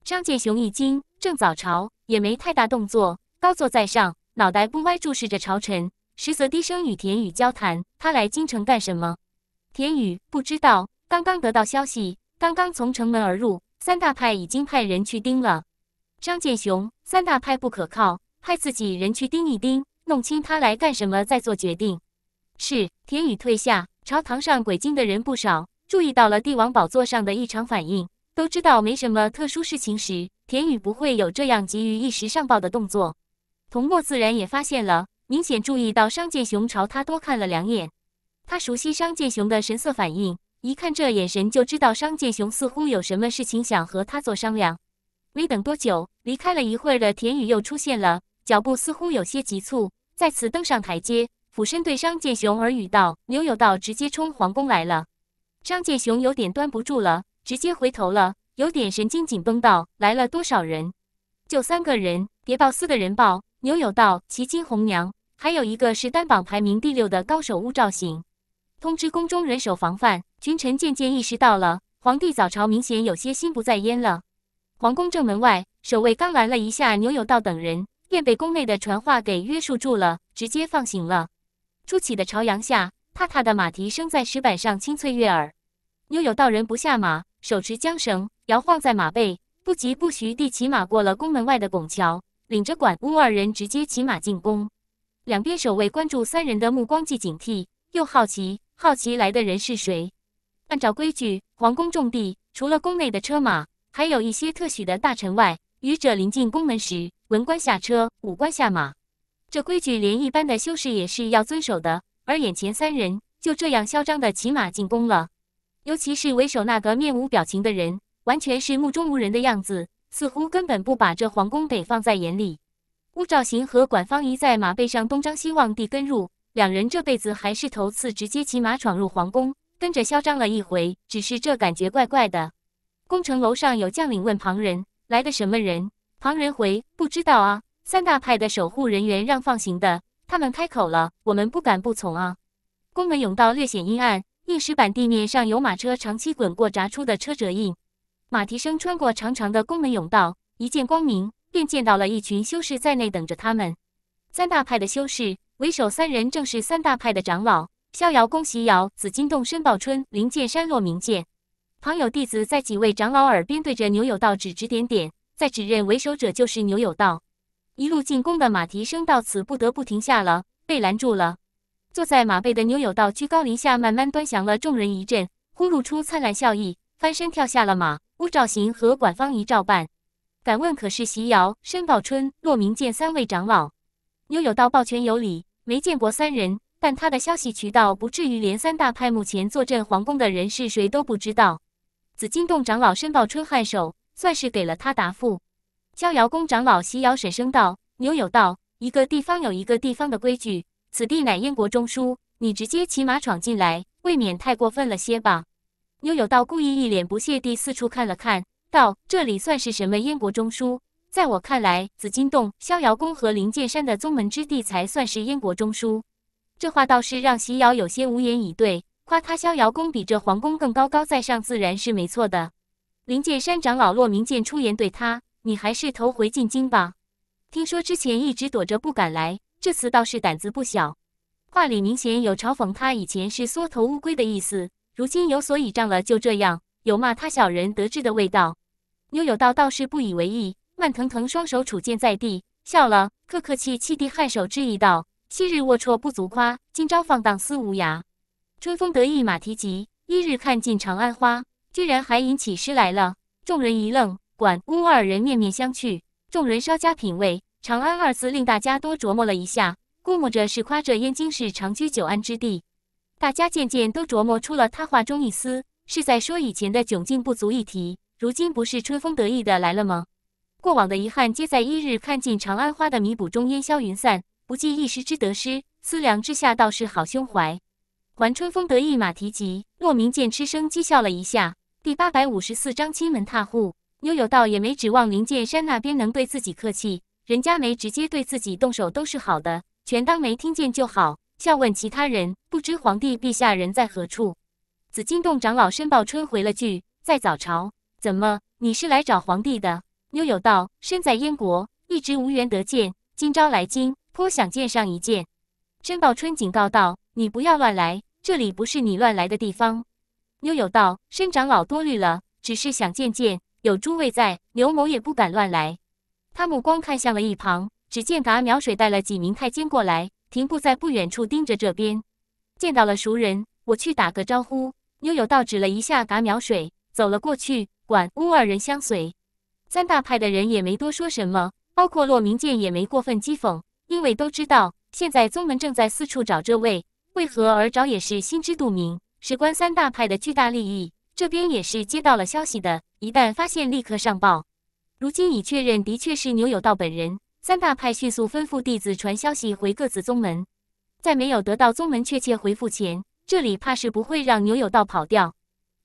商建雄一惊，正早朝也没太大动作，高坐在上，脑袋不歪，注视着朝臣，实则低声与田宇交谈：“他来京城干什么？”田宇不知道，刚刚得到消息，刚刚从城门而入。三大派已经派人去盯了，张建雄，三大派不可靠，派自己人去盯一盯，弄清他来干什么，再做决定。是田宇退下。朝堂上鬼精的人不少，注意到了帝王宝座上的异常反应，都知道没什么特殊事情时，田宇不会有这样急于一时上报的动作。童墨自然也发现了，明显注意到商建雄朝他多看了两眼，他熟悉商建雄的神色反应。一看这眼神就知道商建雄似乎有什么事情想和他做商量。没等多久，离开了一会儿的田宇又出现了，脚步似乎有些急促，再次登上台阶，俯身对商建雄耳语道：“牛有道直接冲皇宫来了。”商建雄有点端不住了，直接回头了，有点神经紧绷道：“来了多少人？”“就三个人，谍报四个人报。”牛有道、齐金红娘，还有一个是单榜排名第六的高手乌兆醒，通知宫中人手防范。群臣渐渐意识到了，皇帝早朝明显有些心不在焉了。皇宫正门外，守卫刚拦了一下牛有道等人，便被宫内的传话给约束住了，直接放行了。初起的朝阳下，踏踏的马蹄声在石板上清脆悦耳。牛有道人不下马，手持缰绳摇晃在马背，不疾不徐地骑马过了宫门外的拱桥，领着管翁二人直接骑马进宫。两边守卫关注三人的目光既警惕又好奇，好奇来的人是谁。按照规矩，皇宫重地，除了宫内的车马，还有一些特许的大臣外，愚者临近宫门时，文官下车，武官下马。这规矩连一般的修士也是要遵守的。而眼前三人就这样嚣张的骑马进宫了。尤其是为首那个面无表情的人，完全是目中无人的样子，似乎根本不把这皇宫给放在眼里。乌兆行和管方仪在马背上东张西望地跟入，两人这辈子还是头次直接骑马闯入皇宫。跟着嚣张了一回，只是这感觉怪怪的。宫城楼上有将领问旁人：“来的什么人？”旁人回：“不知道啊。”三大派的守护人员让放行的，他们开口了：“我们不敢不从啊。”宫门甬道略显阴暗，硬石板地面上有马车长期滚过砸出的车辙印，马蹄声穿过长长的宫门甬道，一见光明便见到了一群修士在内等着他们。三大派的修士，为首三人正是三大派的长老。逍遥宫席遥，紫金洞申宝春、灵剑山落明剑，旁有弟子在几位长老耳边对着牛有道指指点点，在指认为首者就是牛有道。一路进宫的马蹄声到此不得不停下了，被拦住了。坐在马背的牛有道居高临下，慢慢端详了众人一阵，呼露出灿烂笑意，翻身跳下了马。乌兆行和管方一照办。敢问可是席瑶、申宝春、骆明剑三位长老？牛有道抱拳有礼，没见过三人。但他的消息渠道不至于连三大派目前坐镇皇宫的人是谁都不知道。紫金洞长老申报春颔首，算是给了他答复。逍遥宫长老席尧沈声道：“牛有道，一个地方有一个地方的规矩，此地乃燕国中枢，你直接骑马闯进来，未免太过分了些吧？”牛有道故意一脸不屑地四处看了看，道：“这里算是什么燕国中枢？在我看来，紫金洞、逍遥宫和灵剑山的宗门之地才算是燕国中枢。”这话倒是让席瑶有些无言以对。夸他逍遥宫比这皇宫更高高在上，自然是没错的。灵剑山长老洛明剑出言对他：“你还是头回进京吧，听说之前一直躲着不敢来，这次倒是胆子不小。”话里明显有嘲讽他以前是缩头乌龟的意思，如今有所倚仗了，就这样，有骂他小人得志的味道。牛有道倒是不以为意，慢腾腾双手杵剑在地，笑了，客客气气地颔首致意道。昔日龌龊不足夸，今朝放荡思无涯。春风得意马蹄疾，一日看尽长安花。居然还吟起诗来了，众人一愣，管公二人面面相觑。众人稍加品味，“长安”二字令大家多琢磨了一下，估摸着是夸这燕京是长居久安之地。大家渐渐都琢磨出了他话中意思，是在说以前的窘境不足一提，如今不是春风得意的来了吗？过往的遗憾皆在“一日看尽长安花”的弥补中烟消云散。不计一时之得失，思量之下倒是好胸怀。还春风得意马蹄疾。莫名见痴声讥笑了一下。第八百五十四章亲门踏户。妞有道也没指望灵剑山那边能对自己客气，人家没直接对自己动手都是好的，全当没听见就好。笑问其他人，不知皇帝陛下人在何处？紫金洞长老申报春回了句，在早朝。怎么，你是来找皇帝的？妞有道身在燕国，一直无缘得见，今朝来京。颇想见上一见，申报春警告道：“你不要乱来，这里不是你乱来的地方。”妞友道：“申长老多虑了，只是想见见，有诸位在，刘某也不敢乱来。”他目光看向了一旁，只见嘎淼水带了几名太监过来，停步在不远处盯着这边。见到了熟人，我去打个招呼。妞友道指了一下嘎淼水，走了过去，管乌二人相随。三大派的人也没多说什么，包括洛明剑也没过分讥讽。因为都知道，现在宗门正在四处找这位，为何而找也是心知肚明。事关三大派的巨大利益，这边也是接到了消息的，一旦发现，立刻上报。如今已确认，的确是牛有道本人。三大派迅速吩咐弟子传消息回各自宗门，在没有得到宗门确切回复前，这里怕是不会让牛有道跑掉。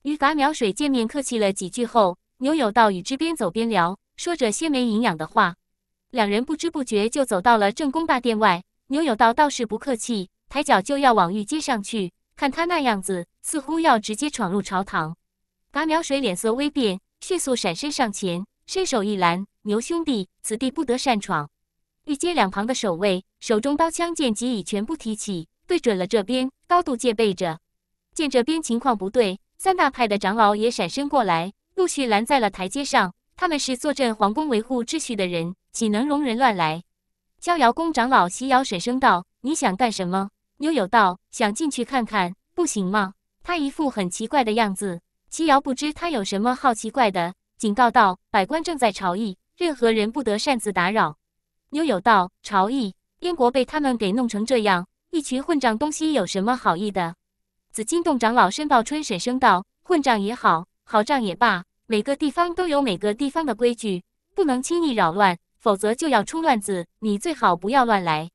与伐苗水见面，客气了几句后，牛有道与之边走边聊，说着些没营养的话。两人不知不觉就走到了正宫大殿外，牛有道倒是不客气，抬脚就要往御阶上去。看他那样子，似乎要直接闯入朝堂。达淼水脸色微变，迅速闪身上前，伸手一拦：“牛兄弟，此地不得擅闯。”御阶两旁的守卫手中刀枪剑戟已全部提起，对准了这边，高度戒备着。见这边情况不对，三大派的长老也闪身过来，陆续拦在了台阶上。他们是坐镇皇宫维护秩序的人。岂能容人乱来？逍遥宫长老席尧水声道：“你想干什么？”妞有道：“想进去看看，不行吗？”他一副很奇怪的样子。齐瑶不知他有什么好奇怪的，警告道：“百官正在朝议，任何人不得擅自打扰。”妞有道：“朝议，燕国被他们给弄成这样，一群混账东西有什么好意的？”紫金洞长老申报春水声道：“混账也好，好账也罢，每个地方都有每个地方的规矩，不能轻易扰乱。”否则就要出乱子，你最好不要乱来。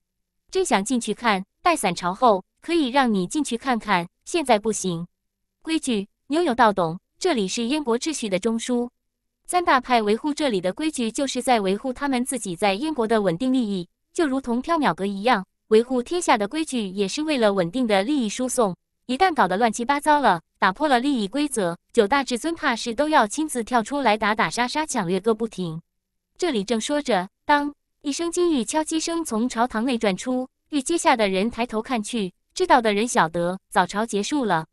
真想进去看，带伞朝后可以让你进去看看，现在不行。规矩，牛有道懂，这里是燕国秩序的中枢，三大派维护这里的规矩，就是在维护他们自己在燕国的稳定利益。就如同缥缈阁一样，维护天下的规矩，也是为了稳定的利益输送。一旦搞得乱七八糟了，打破了利益规则，九大至尊怕是都要亲自跳出来打打杀杀、抢掠个不停。这里正说着，当一声金玉敲击声从朝堂内传出，御阶下的人抬头看去，知道的人晓得早朝结束了。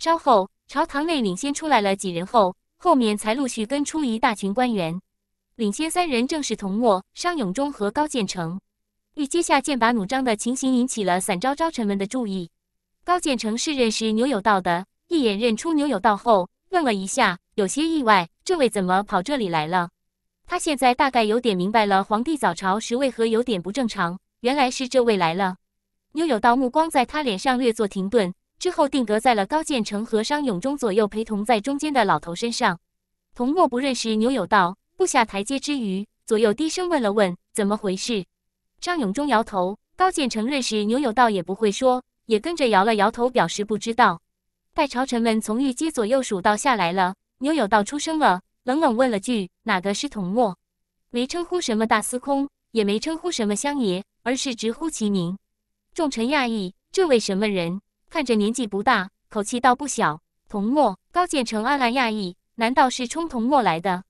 稍后，朝堂内领先出来了几人，后后面才陆续跟出一大群官员。领先三人正是童墨、商永忠和高建成。御阶下剑拔弩张的情形引起了散招招臣们的注意。高建成是认识牛有道的，一眼认出牛有道后，问了一下，有些意外：“这位怎么跑这里来了？”他现在大概有点明白了，皇帝早朝时为何有点不正常，原来是这位来了。牛有道目光在他脸上略作停顿，之后定格在了高建成和商永忠左右陪同在中间的老头身上。童墨不认识牛有道，步下台阶之余，左右低声问了问怎么回事。张永忠摇头，高建成认识牛有道也不会说，也跟着摇了摇头，表示不知道。待朝臣们从御阶左右数到下来了，牛有道出声了。冷冷问了句：“哪个是童墨？”没称呼什么大司空，也没称呼什么乡爷，而是直呼其名。众臣讶异，这位什么人？看着年纪不大，口气倒不小。童墨、高建成、暗暗讶异，难道是冲童墨来的？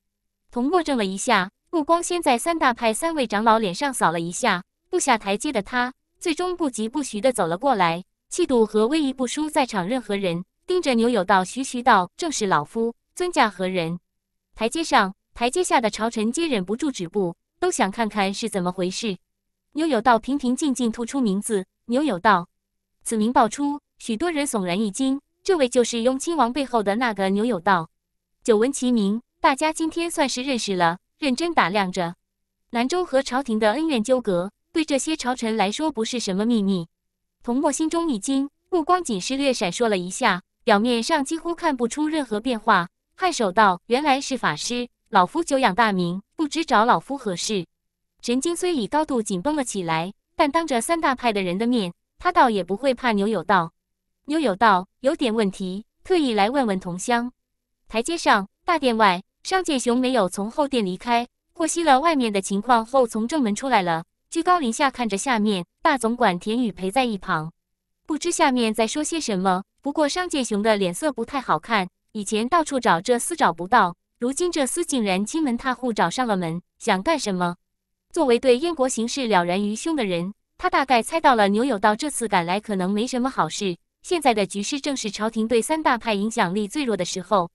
童墨怔了一下，目光先在三大派三位长老脸上扫了一下，不下台阶的他，最终不疾不徐的走了过来，气度和威仪不输在场任何人，盯着牛有道，徐徐道：“正是老夫，尊驾何人？”台阶上、台阶下的朝臣皆忍不住止步，都想看看是怎么回事。牛有道平平静静吐出名字：“牛有道。”此名爆出，许多人悚然一惊。这位就是雍亲王背后的那个牛有道。久闻其名，大家今天算是认识了。认真打量着，南州和朝廷的恩怨纠葛，对这些朝臣来说不是什么秘密。童墨心中一惊，目光仅是略闪烁了一下，表面上几乎看不出任何变化。颔首道：“原来是法师，老夫久仰大名，不知找老夫何事。”神经虽已高度紧绷了起来，但当着三大派的人的面，他倒也不会怕牛有道。牛有道有点问题，特意来问问同乡。台阶上，大殿外，商界雄没有从后殿离开，获悉了外面的情况后，从正门出来了，居高临下看着下面。大总管田宇陪在一旁，不知下面在说些什么。不过商界雄的脸色不太好看。以前到处找这厮找不到，如今这厮竟然敲门踏户找上了门，想干什么？作为对燕国形势了然于胸的人，他大概猜到了牛有道这次赶来可能没什么好事。现在的局势正是朝廷对三大派影响力最弱的时候。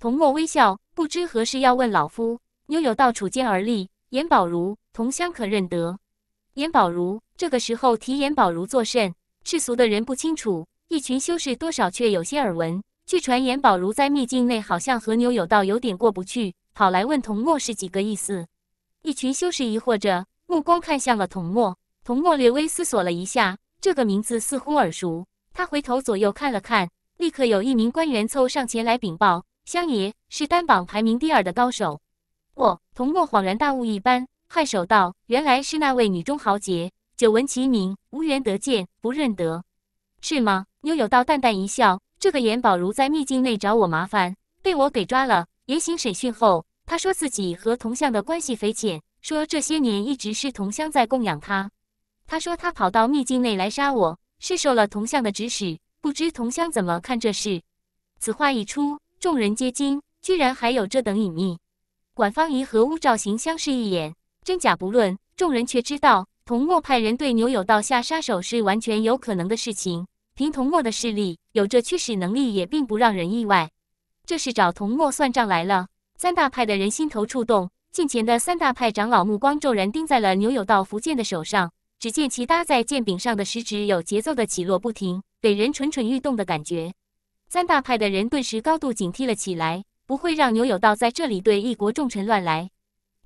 童墨微笑，不知何事要问老夫。牛有道处间而立，严宝如，同乡可认得？严宝如，这个时候提严宝如作甚？世俗的人不清楚，一群修士多少却有些耳闻。据传言，宝如在秘境内好像和牛有道有点过不去，跑来问童墨是几个意思。一群修士疑惑着，目光看向了童墨。童墨略微思索了一下，这个名字似乎耳熟。他回头左右看了看，立刻有一名官员凑上前来禀报：“乡爷是单榜排名第二的高手。”哦，童墨恍然大悟一般，颔首道：“原来是那位女中豪杰，久闻其名，无缘得见，不认得，是吗？”牛有道淡淡一笑。这个严宝如在秘境内找我麻烦，被我给抓了。严刑审讯后，他说自己和铜像的关系匪浅，说这些年一直是铜像在供养他。他说他跑到秘境内来杀我，是受了铜像的指使。不知铜像怎么看这事？此话一出，众人皆惊，居然还有这等隐秘。管方仪和乌兆行相视一眼，真假不论，众人却知道同墨派人对牛有道下杀手是完全有可能的事情。凭童墨的势力，有着驱使能力也并不让人意外。这是找童墨算账来了。三大派的人心头触动，近前的三大派长老目光骤然盯在了牛有道福剑的手上。只见其搭在剑柄上的食指有节奏的起落不停，给人蠢蠢欲动的感觉。三大派的人顿时高度警惕了起来，不会让牛有道在这里对一国重臣乱来。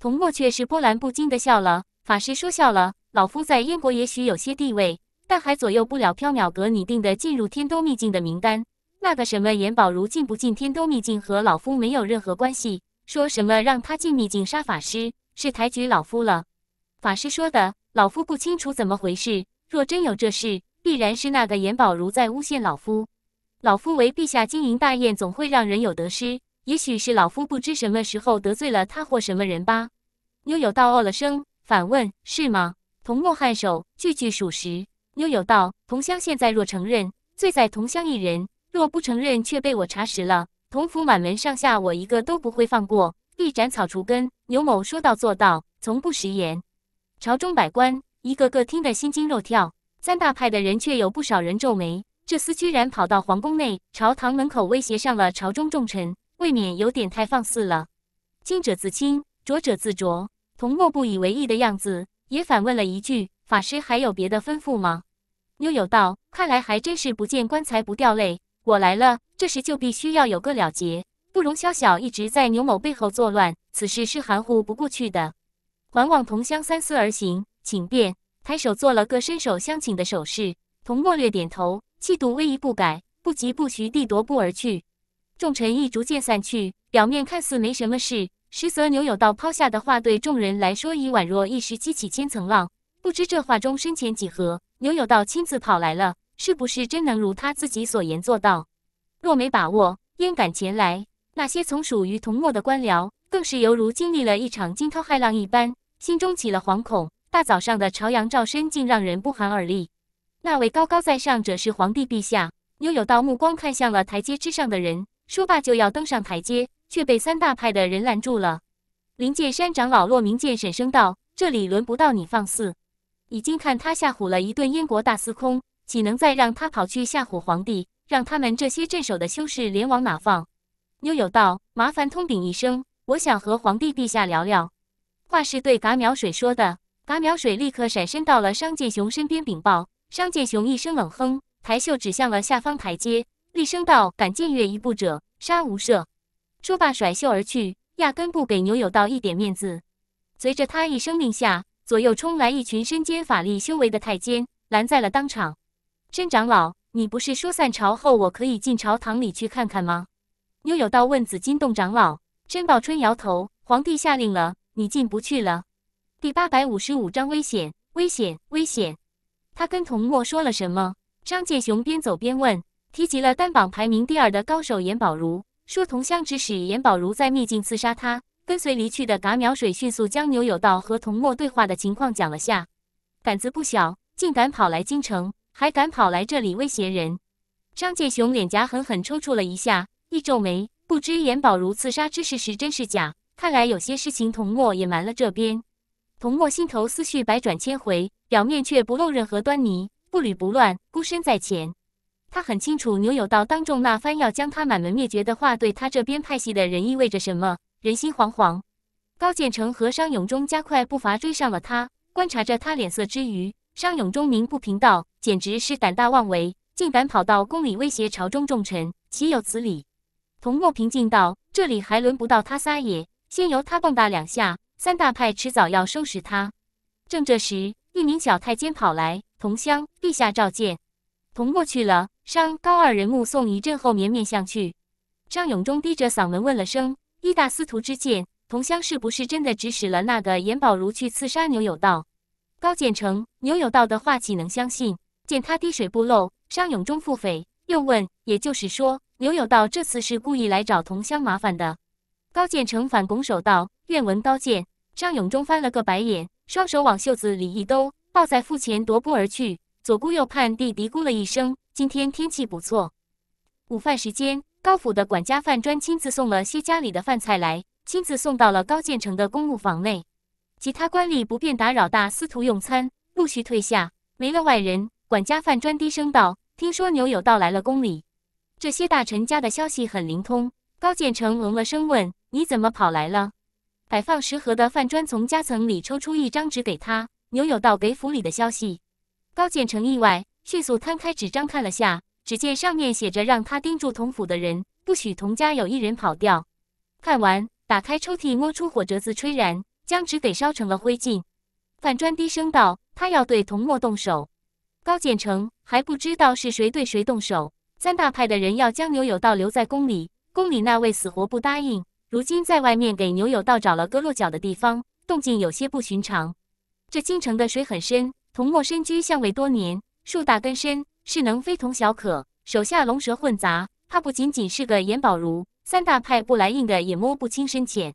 童墨却是波澜不惊的笑了：“法师说笑了，老夫在燕国也许有些地位。”但还左右不了缥缈阁拟定的进入天都秘境的名单。那个什么严宝如进不进天都秘境和老夫没有任何关系。说什么让他进秘境杀法师，是抬举老夫了。法师说的，老夫不清楚怎么回事。若真有这事，必然是那个严宝如在诬陷老夫。老夫为陛下经营大宴，总会让人有得失。也许是老夫不知什么时候得罪了他或什么人吧。妞友道哦了声，反问是吗？童墨颔首，句句属实。妞友道：“同乡现在若承认，罪在同乡一人；若不承认，却被我查实了，同府满门上下，我一个都不会放过，必斩草除根。”牛某说到做到，从不食言。朝中百官一个个听得心惊肉跳，三大派的人却有不少人皱眉：这厮居然跑到皇宫内朝堂门口威胁上了朝中重臣，未免有点太放肆了。清者自清，浊者自浊。童墨不以为意的样子，也反问了一句。法师还有别的吩咐吗？牛有道，看来还真是不见棺材不掉泪。我来了，这事就必须要有个了结。不容萧小一直在牛某背后作乱，此事是含糊不过去的。还望同乡三思而行，请便。抬手做了个伸手相请的手势，童墨略点头，气度威仪不改，不急不徐地踱步而去。众臣亦逐渐散去，表面看似没什么事，实则牛有道抛下的话对众人来说已宛若一时激起千层浪。不知这话中深浅几何，牛有道亲自跑来了，是不是真能如他自己所言做到？若没把握，焉敢前来？那些从属于同墨的官僚，更是犹如经历了一场惊涛骇浪一般，心中起了惶恐。大早上的朝阳照身，竟让人不寒而栗。那位高高在上者是皇帝陛下。牛有道目光看向了台阶之上的人，说罢就要登上台阶，却被三大派的人拦住了。灵界山长老洛明剑沈声道：“这里轮不到你放肆。”已经看他吓唬了一顿燕国大司空，岂能再让他跑去吓唬皇帝？让他们这些镇守的修士连往哪放？牛有道，麻烦通禀一声，我想和皇帝陛下聊聊。话是对嘎苗水说的，嘎苗水立刻闪身到了商剑雄身边禀报。商剑雄一声冷哼，抬袖指向了下方台阶，厉声道：“敢僭越一步者，杀无赦！”说罢甩袖而去，压根不给牛有道一点面子。随着他一声令下。左右冲来一群身兼法力修为的太监，拦在了当场。申长老，你不是说散朝后，我可以进朝堂里去看看吗？妞有道问紫金洞长老，申宝春摇头。皇帝下令了，你进不去了。第八百五十五章危险，危险，危险。他跟童墨说了什么？张建雄边走边问，提及了单榜排名第二的高手严宝如，说同乡指使严宝如在秘境刺杀他。跟随离去的嘎苗水迅速将牛有道和童墨对话的情况讲了下，胆子不小，竟敢跑来京城，还敢跑来这里威胁人。张建雄脸颊狠狠抽搐了一下，一皱眉，不知严宝如刺杀之事是真是假，看来有些事情童墨也瞒了这边。童墨心头思绪百转千回，表面却不露任何端倪，步履不乱，孤身在前。他很清楚牛有道当众那番要将他满门灭绝的话，对他这边派系的人意味着什么。人心惶惶，高建成和商永忠加快步伐追上了他，观察着他脸色之余，商永忠鸣不平道：“简直是胆大妄为，竟敢跑到宫里威胁朝中重臣，岂有此理！”童墨平静道：“这里还轮不到他撒野，先由他蹦跶两下，三大派迟早要收拾他。”正这时，一名小太监跑来：“同乡，陛下召见。”童墨去了，商高二人目送一阵后，面面相觑。商永忠低着嗓门问了声。一大司徒之见，同乡是不是真的指使了那个严宝如去刺杀牛有道？高建成，牛有道的话岂能相信？见他滴水不漏，商勇忠腹诽，又问，也就是说，牛有道这次是故意来找同乡麻烦的？高建成反拱手道：“愿闻高见。”张永忠翻了个白眼，双手往袖子里一兜，抱在腹前踱步而去，左顾右盼地嘀咕了一声：“今天天气不错。”午饭时间。高府的管家范砖亲自送了些家里的饭菜来，亲自送到了高建成的公务房内。其他官吏不便打扰大司徒用餐，陆续退下。没了外人，管家范砖低声道：“听说牛有道来了宫里，这些大臣家的消息很灵通。”高建成嗯了声问：“你怎么跑来了？”摆放食盒的范砖从夹层里抽出一张纸给他，牛有道给府里的消息。高建成意外，迅速摊开纸张看了下。只见上面写着：“让他盯住童府的人，不许童家有一人跑掉。”看完，打开抽屉，摸出火折子吹燃，将纸给烧成了灰烬。范砖低声道：“他要对童墨动手。”高建成还不知道是谁对谁动手。三大派的人要将牛有道留在宫里，宫里那位死活不答应。如今在外面给牛有道找了个落脚的地方，动静有些不寻常。这京城的水很深，童墨深居巷尾多年，树大根深。势能非同小可，手下龙蛇混杂，他不仅仅是个眼宝如，三大派不来硬的也摸不清深浅。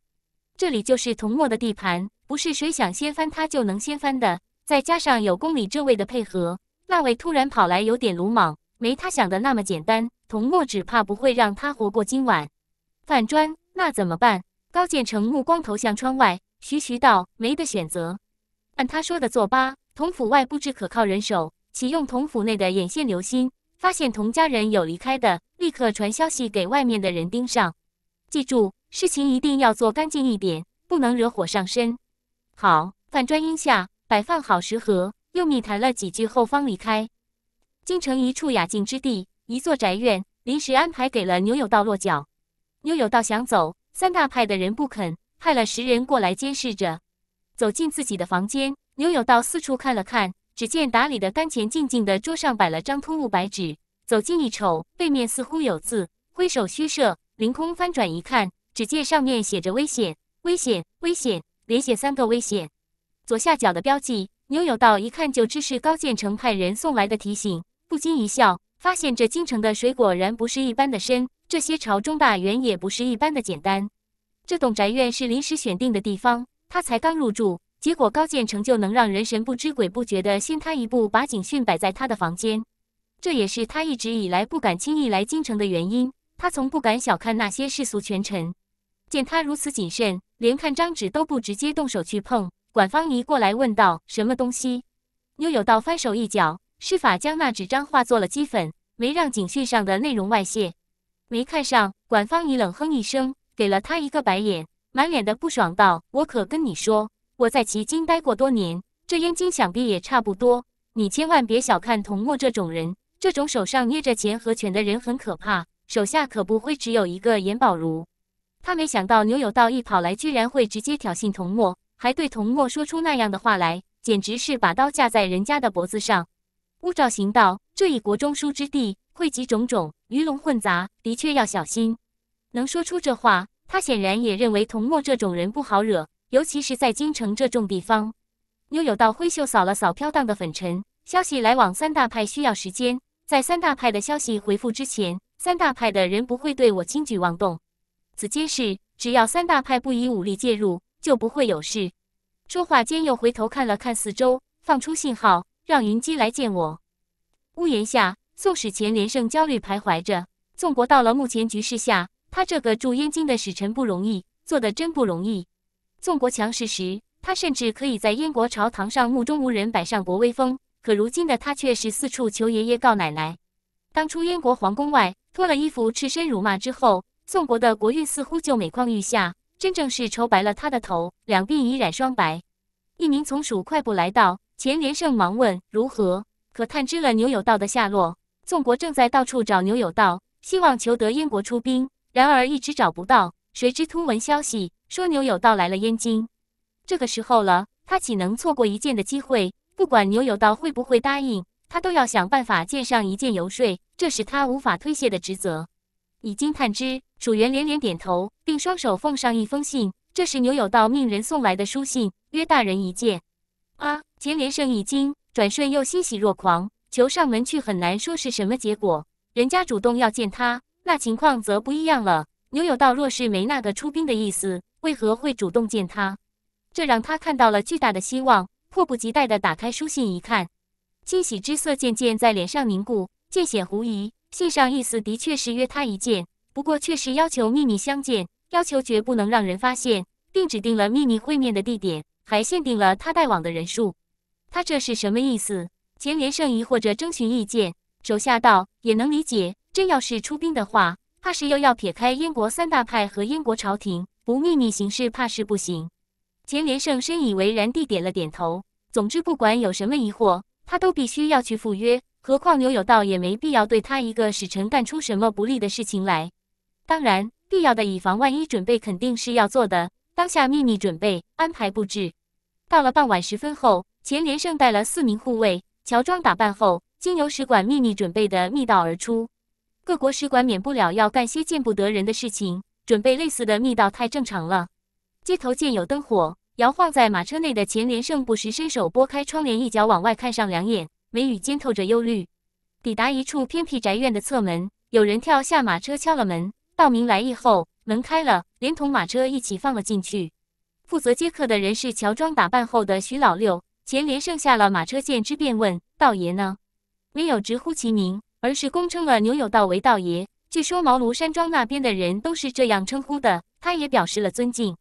这里就是童墨的地盘，不是谁想掀翻他就能掀翻的。再加上有宫里这位的配合，那位突然跑来有点鲁莽，没他想的那么简单。童墨只怕不会让他活过今晚。范砖，那怎么办？高建成目光投向窗外，徐徐道：“没得选择，按他说的做吧。童府外布置可靠人手。”启用同府内的眼线流星，发现同家人有离开的，立刻传消息给外面的人盯上。记住，事情一定要做干净一点，不能惹火上身。好，范专英下，摆放好食盒，又密谈了几句后方离开。京城一处雅静之地，一座宅院临时安排给了牛有道落脚。牛有道想走，三大派的人不肯，派了十人过来监视着。走进自己的房间，牛有道四处看了看。只见打理的干茄静静的桌上摆了张通路白纸，走近一瞅，背面似乎有字，挥手虚设，凌空翻转一看，只见上面写着“危险，危险，危险”，连写三个危险。左下角的标记，牛有道一看就知是高建成派人送来的提醒，不禁一笑，发现这京城的水果然不是一般的深，这些朝中大员也不是一般的简单。这栋宅院是临时选定的地方，他才刚入住。结果高建成就能让人神不知鬼不觉的先他一步把警讯摆在他的房间，这也是他一直以来不敢轻易来京城的原因。他从不敢小看那些世俗权臣。见他如此谨慎，连看张纸都不直接动手去碰。管方一过来问道：“什么东西？”妞有道翻手一脚，施法将那纸张化作了齑粉，没让警讯上的内容外泄。没看上，管方一冷哼一声，给了他一个白眼，满脸的不爽道：“我可跟你说。”我在奇京待过多年，这燕京想必也差不多。你千万别小看童墨这种人，这种手上捏着钱和权的人很可怕，手下可不会只有一个严宝如。他没想到牛有道一跑来，居然会直接挑衅童墨，还对童墨说出那样的话来，简直是把刀架在人家的脖子上。乌兆行道，这一国中枢之地，汇集种种鱼龙混杂，的确要小心。能说出这话，他显然也认为童墨这种人不好惹。尤其是在京城这种地方，妞有道挥袖扫了扫飘荡的粉尘。消息来往三大派需要时间，在三大派的消息回复之前，三大派的人不会对我轻举妄动。此间事，只要三大派不以武力介入，就不会有事。说话间，又回头看了看四周，放出信号，让云姬来见我。屋檐下，宋使前连胜焦虑徘徊着。宋国到了目前局势下，他这个驻燕京的使臣不容易，做的真不容易。宋国强势时，他甚至可以在燕国朝堂上目中无人，摆上国威风。可如今的他却是四处求爷爷告奶奶。当初燕国皇宫外脱了衣服赤身辱骂之后，宋国的国运似乎就每况愈下，真正是愁白了他的头，两鬓已染霜白。一名从属快步来到前，连胜，忙问如何，可探知了牛有道的下落。宋国正在到处找牛有道，希望求得燕国出兵，然而一直找不到。谁知突闻消息。说牛有道来了燕京，这个时候了，他岂能错过一见的机会？不管牛有道会不会答应，他都要想办法见上一见，游说，这是他无法推卸的职责。已经探知，楚原连连点头，并双手奉上一封信，这是牛有道命人送来的书信，约大人一见。啊！钱连胜一惊，转瞬又欣喜若狂。求上门去很难说是什么结果，人家主动要见他，那情况则不一样了。牛有道若是没那个出兵的意思，为何会主动见他？这让他看到了巨大的希望，迫不及待地打开书信一看，惊喜之色渐渐在脸上凝固，见显狐疑。信上意思的确是约他一见，不过却是要求秘密相见，要求绝不能让人发现，并指定了秘密会面的地点，还限定了他带往的人数。他这是什么意思？钱元胜疑惑着征询意见，手下道：“也能理解，真要是出兵的话，怕是又要撇开燕国三大派和燕国朝廷。”不秘密行事，怕是不行。钱连胜深以为然地点了点头。总之，不管有什么疑惑，他都必须要去赴约。何况牛有道也没必要对他一个使臣干出什么不利的事情来。当然，必要的以防万一准备肯定是要做的。当下秘密准备，安排布置。到了傍晚时分后，钱连胜带了四名护卫，乔装打扮后，经由使馆秘密准备的密道而出。各国使馆免不了要干些见不得人的事情。准备类似的密道太正常了。街头见有灯火，摇晃在马车内的钱连胜不时伸手拨开窗帘，一脚往外看上两眼，眉宇间透着忧虑。抵达一处偏僻宅院的侧门，有人跳下马车敲了门，道明来意后，门开了，连同马车一起放了进去。负责接客的人是乔装打扮后的徐老六。钱连胜下了马车，见之便问：“道爷呢？”没有直呼其名，而是恭称了牛有道为道爷。据说茅庐山庄那边的人都是这样称呼的，他也表示了尊敬。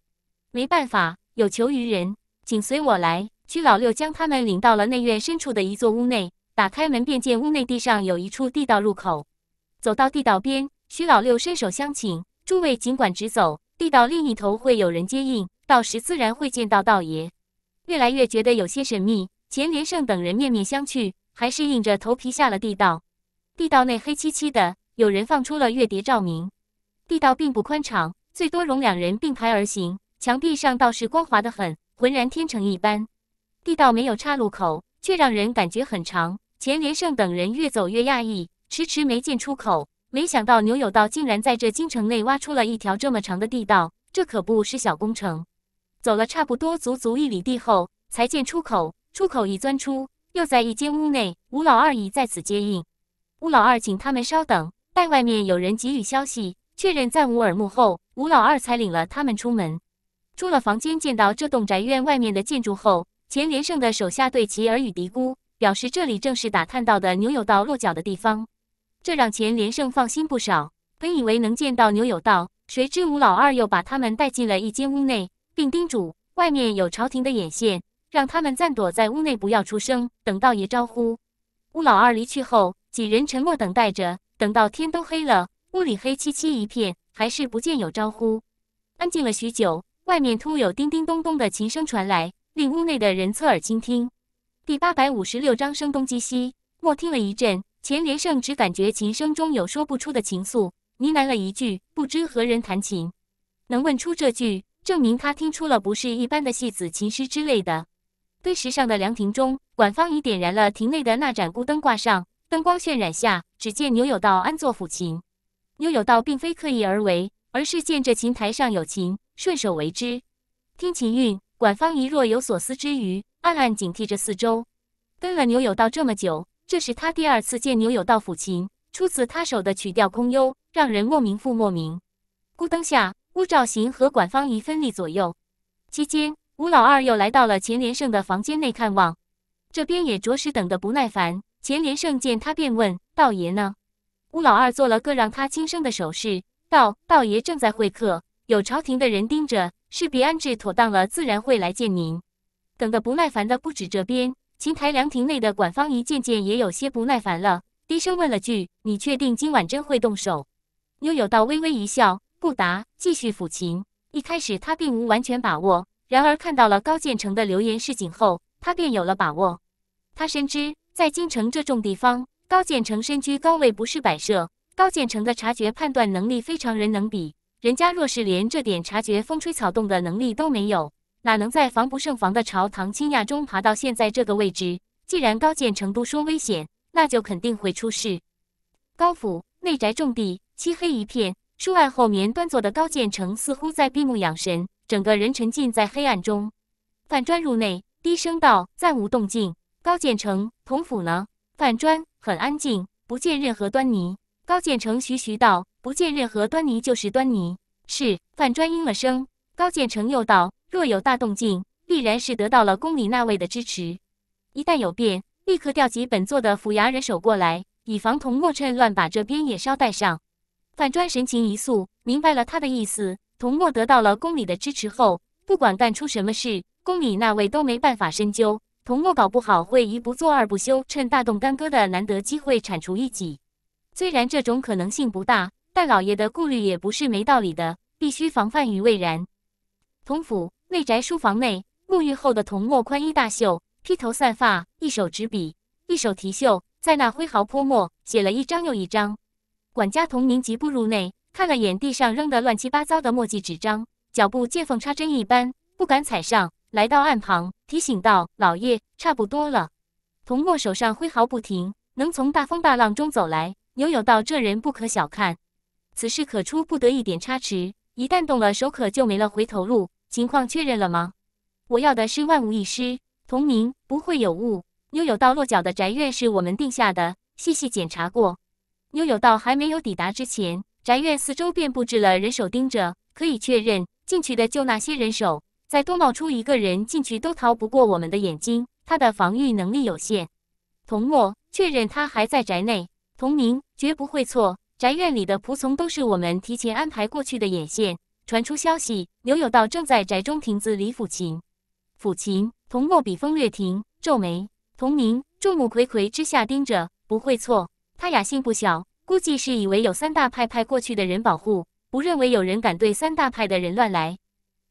没办法，有求于人，紧随我来。徐老六将他们领到了内院深处的一座屋内，打开门便见屋内地上有一处地道入口。走到地道边，徐老六伸手相请：“诸位尽管直走，地道另一头会有人接应，到时自然会见到道爷。”越来越觉得有些神秘，钱连胜等人面面相觑，还是硬着头皮下了地道。地道内黑漆漆的。有人放出了月蝶照明，地道并不宽敞，最多容两人并排而行。墙壁上倒是光滑的很，浑然天成一般。地道没有岔路口，却让人感觉很长。钱连胜等人越走越讶异，迟迟没见出口。没想到牛有道竟然在这京城内挖出了一条这么长的地道，这可不是小工程。走了差不多足足一里地后，才见出口。出口一钻出，又在一间屋内，吴老二已在此接应。吴老二请他们稍等。待外面有人给予消息，确认暂无耳目后，吴老二才领了他们出门。出了房间，见到这栋宅院外面的建筑后，钱连胜的手下对其耳语嘀咕，表示这里正是打探到的牛有道落脚的地方。这让钱连胜放心不少。本以为能见到牛有道，谁知吴老二又把他们带进了一间屋内，并叮嘱外面有朝廷的眼线，让他们暂躲在屋内，不要出声，等到爷招呼。吴老二离去后，几人沉默等待着。等到天都黑了，屋里黑漆漆一片，还是不见有招呼。安静了许久，外面突有叮叮咚咚的琴声传来，令屋内的人侧耳倾听。第八百五十六章声东击西。莫听了一阵，钱连胜只感觉琴声中有说不出的情愫，呢喃了一句：“不知何人弹琴。”能问出这句，证明他听出了不是一般的戏子、琴师之类的。堆石上的凉亭中，管方已点燃了亭内的那盏孤灯，挂上灯光渲染下。只见牛有道安坐抚琴，牛有道并非刻意而为，而是见这琴台上有琴，顺手为之。听琴韵，管方仪若有所思之余，暗暗警惕着四周。跟了牛有道这么久，这是他第二次见牛有道抚琴，出自他手的曲调空幽，让人莫名复莫名。孤灯下，乌兆行和管方仪分立左右。期间，吴老二又来到了钱连胜的房间内看望，这边也着实等得不耐烦。钱连胜见他，便问道：“爷呢？”乌老二做了个让他轻声的手势，道：“道爷正在会客，有朝廷的人盯着，势必安置妥当了，自然会来见您。”等的不耐烦的不止这边，琴台凉亭内的管方一渐渐也有些不耐烦了，低声问了句：“你确定今晚真会动手？”妞有道微微一笑，不答，继续抚琴。一开始他并无完全把握，然而看到了高建成的留言示警后，他便有了把握。他深知。在京城这种地方，高建成身居高位不是摆设。高建成的察觉判断能力非常人能比。人家若是连这点察觉风吹草动的能力都没有，哪能在防不胜防的朝堂倾轧中爬到现在这个位置？既然高建成都说危险，那就肯定会出事。高府内宅重地，漆黑一片。书案后面端坐的高建成似乎在闭目养神，整个人沉浸在黑暗中。范专入内，低声道：“暂无动静。”高建成，童府呢？范专很安静，不见任何端倪。高建成徐徐道：“不见任何端倪就是端倪。”是范专应了声。高建成又道：“若有大动静，必然是得到了宫里那位的支持。一旦有变，立刻调集本座的府衙人手过来，以防童莫趁乱把这边也捎带上。”范专神情一肃，明白了他的意思。童莫得到了宫里的支持后，不管干出什么事，宫里那位都没办法深究。童墨搞不好会一不做二不休，趁大动干戈的难得机会铲除异己。虽然这种可能性不大，但老爷的顾虑也不是没道理的，必须防范于未然。童府内宅书房内，沐浴后的童墨宽衣大袖，披头散发，一手执笔，一手提袖，在那挥毫泼墨，写了一张又一张。管家童明疾步入内，看了眼地上扔得乱七八糟的墨迹纸张，脚步见缝插针一般，不敢踩上。来到岸旁，提醒道：“老爷，差不多了。”童墨手上挥毫不停，能从大风大浪中走来，牛有道这人不可小看。此事可出不得一点差池，一旦动了手，可就没了回头路。情况确认了吗？我要的是万无一失，童明不会有误。牛有道落脚的宅院是我们定下的，细细检查过。牛有道还没有抵达之前，宅院四周便布置了人手盯着，可以确认进去的就那些人手。再多冒出一个人进去，都逃不过我们的眼睛。他的防御能力有限。童墨确认他还在宅内，童明绝不会错。宅院里的仆从都是我们提前安排过去的眼线。传出消息，刘有道正在宅中亭子里抚琴。抚琴，童墨笔锋略停，皱眉。童明众目睽睽之下盯着，不会错。他雅兴不小，估计是以为有三大派派过去的人保护，不认为有人敢对三大派的人乱来。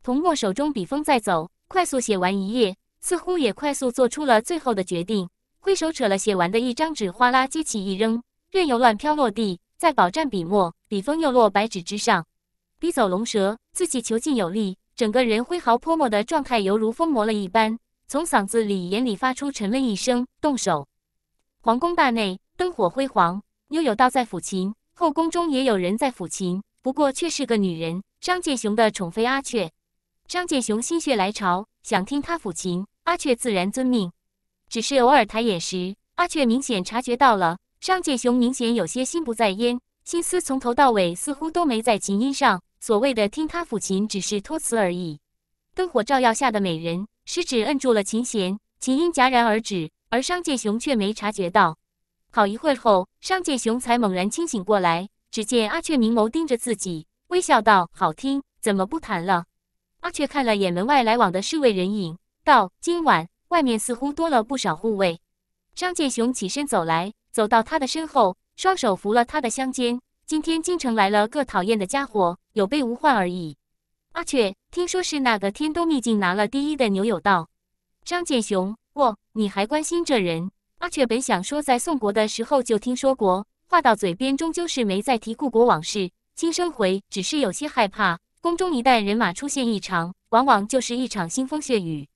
童墨手中笔锋在走，快速写完一页，似乎也快速做出了最后的决定，挥手扯了写完的一张纸，哗啦接起一扔，任由乱飘落地，再饱蘸笔墨，笔锋又落白纸之上，逼走龙蛇，自己囚禁有力，整个人挥毫泼墨的状态犹如疯魔了一般，从嗓子里眼里发出沉闷一声，动手。皇宫大内灯火辉煌，妞有道在抚琴，后宫中也有人在抚琴，不过却是个女人，张介雄的宠妃阿雀。商界雄心血来潮，想听他抚琴，阿雀自然遵命。只是偶尔抬眼时，阿雀明显察觉到了，商界雄明显有些心不在焉，心思从头到尾似乎都没在琴音上。所谓的听他抚琴，只是托词而已。灯火照耀下的美人，食指摁住了琴弦，琴音戛然而止，而商界雄却没察觉到。好一会儿后，商界雄才猛然清醒过来，只见阿雀明眸盯着自己，微笑道：“好听，怎么不弹了？”阿雀看了眼门外来往的侍卫人影，道：“今晚外面似乎多了不少护卫。”张建雄起身走来，走到他的身后，双手扶了他的香肩。今天京城来了个讨厌的家伙，有备无患而已。阿雀听说是那个天都秘境拿了第一的牛有道。张建雄，我你还关心这人？阿雀本想说在宋国的时候就听说过，话到嘴边终究是没再提故国往事，轻声回：“只是有些害怕。”宫中一旦人马出现异常，往往就是一场腥风血雨。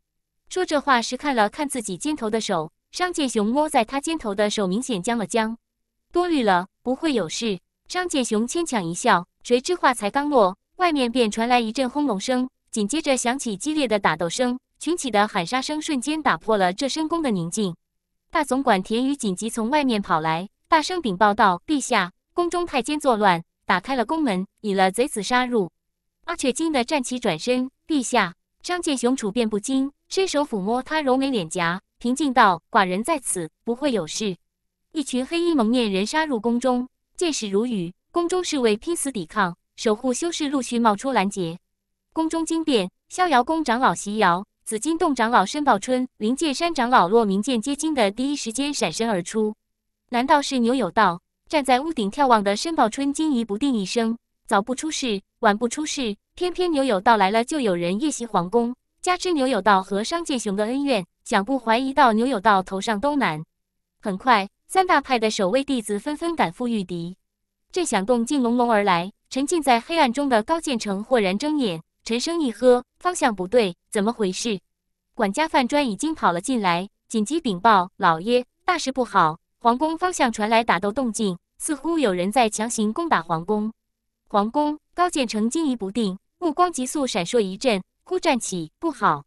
说这话时，看了看自己肩头的手，商剑雄摸在他肩头的手明显僵了僵。多虑了，不会有事。商剑雄牵强一笑。谁知话才刚落，外面便传来一阵轰隆声，紧接着响起激烈的打斗声，群起的喊杀声瞬间打破了这深宫的宁静。大总管田宇紧急从外面跑来，大声禀报道：“陛下，宫中太监作乱，打开了宫门，引了贼子杀入。”阿雀惊得站起，转身。陛下，张建雄处变不惊，伸手抚摸她柔美脸颊，平静道：“寡人在此，不会有事。”一群黑衣蒙面人杀入宫中，箭矢如雨，宫中侍卫拼死抵抗，守护修士陆续冒出拦截。宫中惊变，逍遥宫长老席瑶、紫金洞长老申报春、灵界山长老洛明剑皆惊的第一时间闪身而出。难道是牛有道站在屋顶眺望的申报春惊疑不定，一声。早不出事，晚不出事，偏偏牛有道来了就有人夜袭皇宫。加之牛有道和商剑雄的恩怨，想不怀疑到牛有道头上都难。很快，三大派的守卫弟子纷纷赶赴御敌。震响动，静隆隆而来。沉浸在黑暗中的高建成豁然睁眼，沉声一喝：“方向不对，怎么回事？”管家范砖已经跑了进来，紧急禀报：“老爷，大事不好！皇宫方向传来打斗动静，似乎有人在强行攻打皇宫。”皇宫，高建成惊疑不定，目光急速闪烁一阵，忽站起，不好，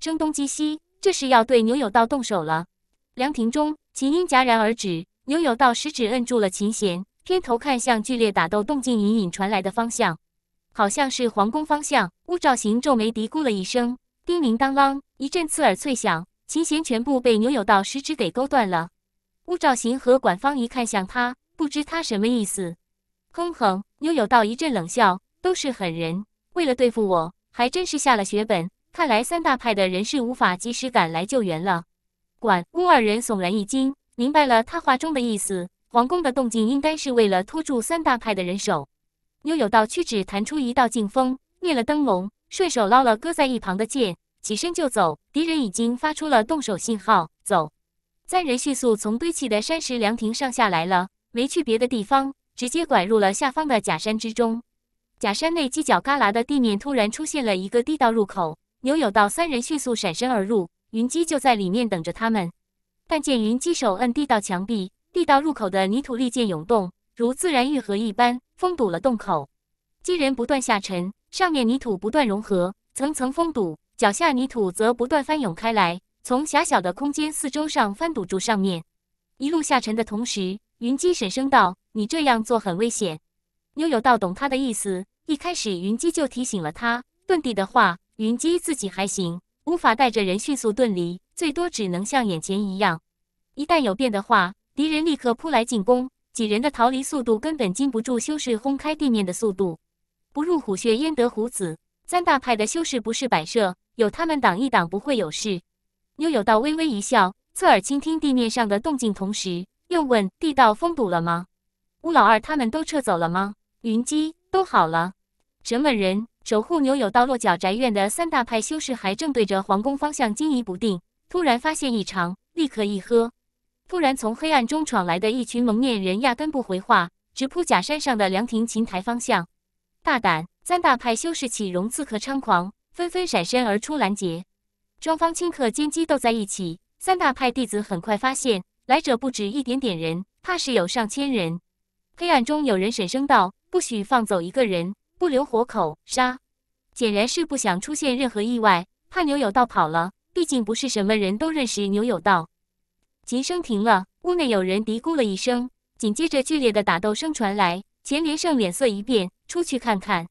声东击西，这是要对牛有道动手了。凉亭中，琴音戛然而止，牛有道食指摁住了琴弦，偏头看向剧烈打斗动静隐隐传来的方向，好像是皇宫方向。乌兆行皱眉嘀咕了一声，叮铃当啷一阵刺耳脆响，琴弦全部被牛有道食指给勾断了。乌兆行和管方一看向他，不知他什么意思。哼哼，牛有道一阵冷笑，都是狠人，为了对付我，还真是下了血本。看来三大派的人是无法及时赶来救援了。管工二人悚然一惊，明白了他话中的意思。皇宫的动静应该是为了拖住三大派的人手。牛有道屈指弹出一道劲风，灭了灯笼，顺手捞了搁在一旁的剑，起身就走。敌人已经发出了动手信号，走。三人迅速从堆砌的山石凉亭上下来了，没去别的地方。直接拐入了下方的假山之中，假山内犄角旮旯的地面突然出现了一个地道入口。牛有道三人迅速闪身而入，云姬就在里面等着他们。但见云姬手摁地道墙壁，地道入口的泥土立见涌动，如自然愈合一般封堵了洞口。机人不断下沉，上面泥土不断融合，层层封堵，脚下泥土则不断翻涌开来，从狭小的空间四周上翻堵住上面，一路下沉的同时。云姬沉声道：“你这样做很危险。”妞有道懂他的意思。一开始，云姬就提醒了他，遁地的话，云姬自己还行，无法带着人迅速遁离，最多只能像眼前一样。一旦有变的话，敌人立刻扑来进攻，几人的逃离速度根本经不住修士轰开地面的速度。不入虎穴，焉得虎子？三大派的修士不是摆设，有他们挡一挡，不会有事。妞有道微微一笑，侧耳倾听地面上的动静，同时。又问：“地道封堵了吗？乌老二他们都撤走了吗？”云姬都好了。什么人？守护牛友道落脚宅院的三大派修士，还正对着皇宫方向惊疑不定，突然发现异常，立刻一喝。突然从黑暗中闯来的一群蒙面人，压根不回话，直扑假山上的凉亭琴台方向。大胆！三大派修士起容刺客猖狂，纷纷闪身而出拦截。双方顷刻间激斗在一起。三大派弟子很快发现。来者不止一点点人，怕是有上千人。黑暗中有人沉声道：“不许放走一个人，不留活口，杀！”显然是不想出现任何意外，怕牛有道跑了。毕竟不是什么人都认识牛有道。琴声停了，屋内有人嘀咕了一声，紧接着剧烈的打斗声传来。钱连胜脸色一变，出去看看。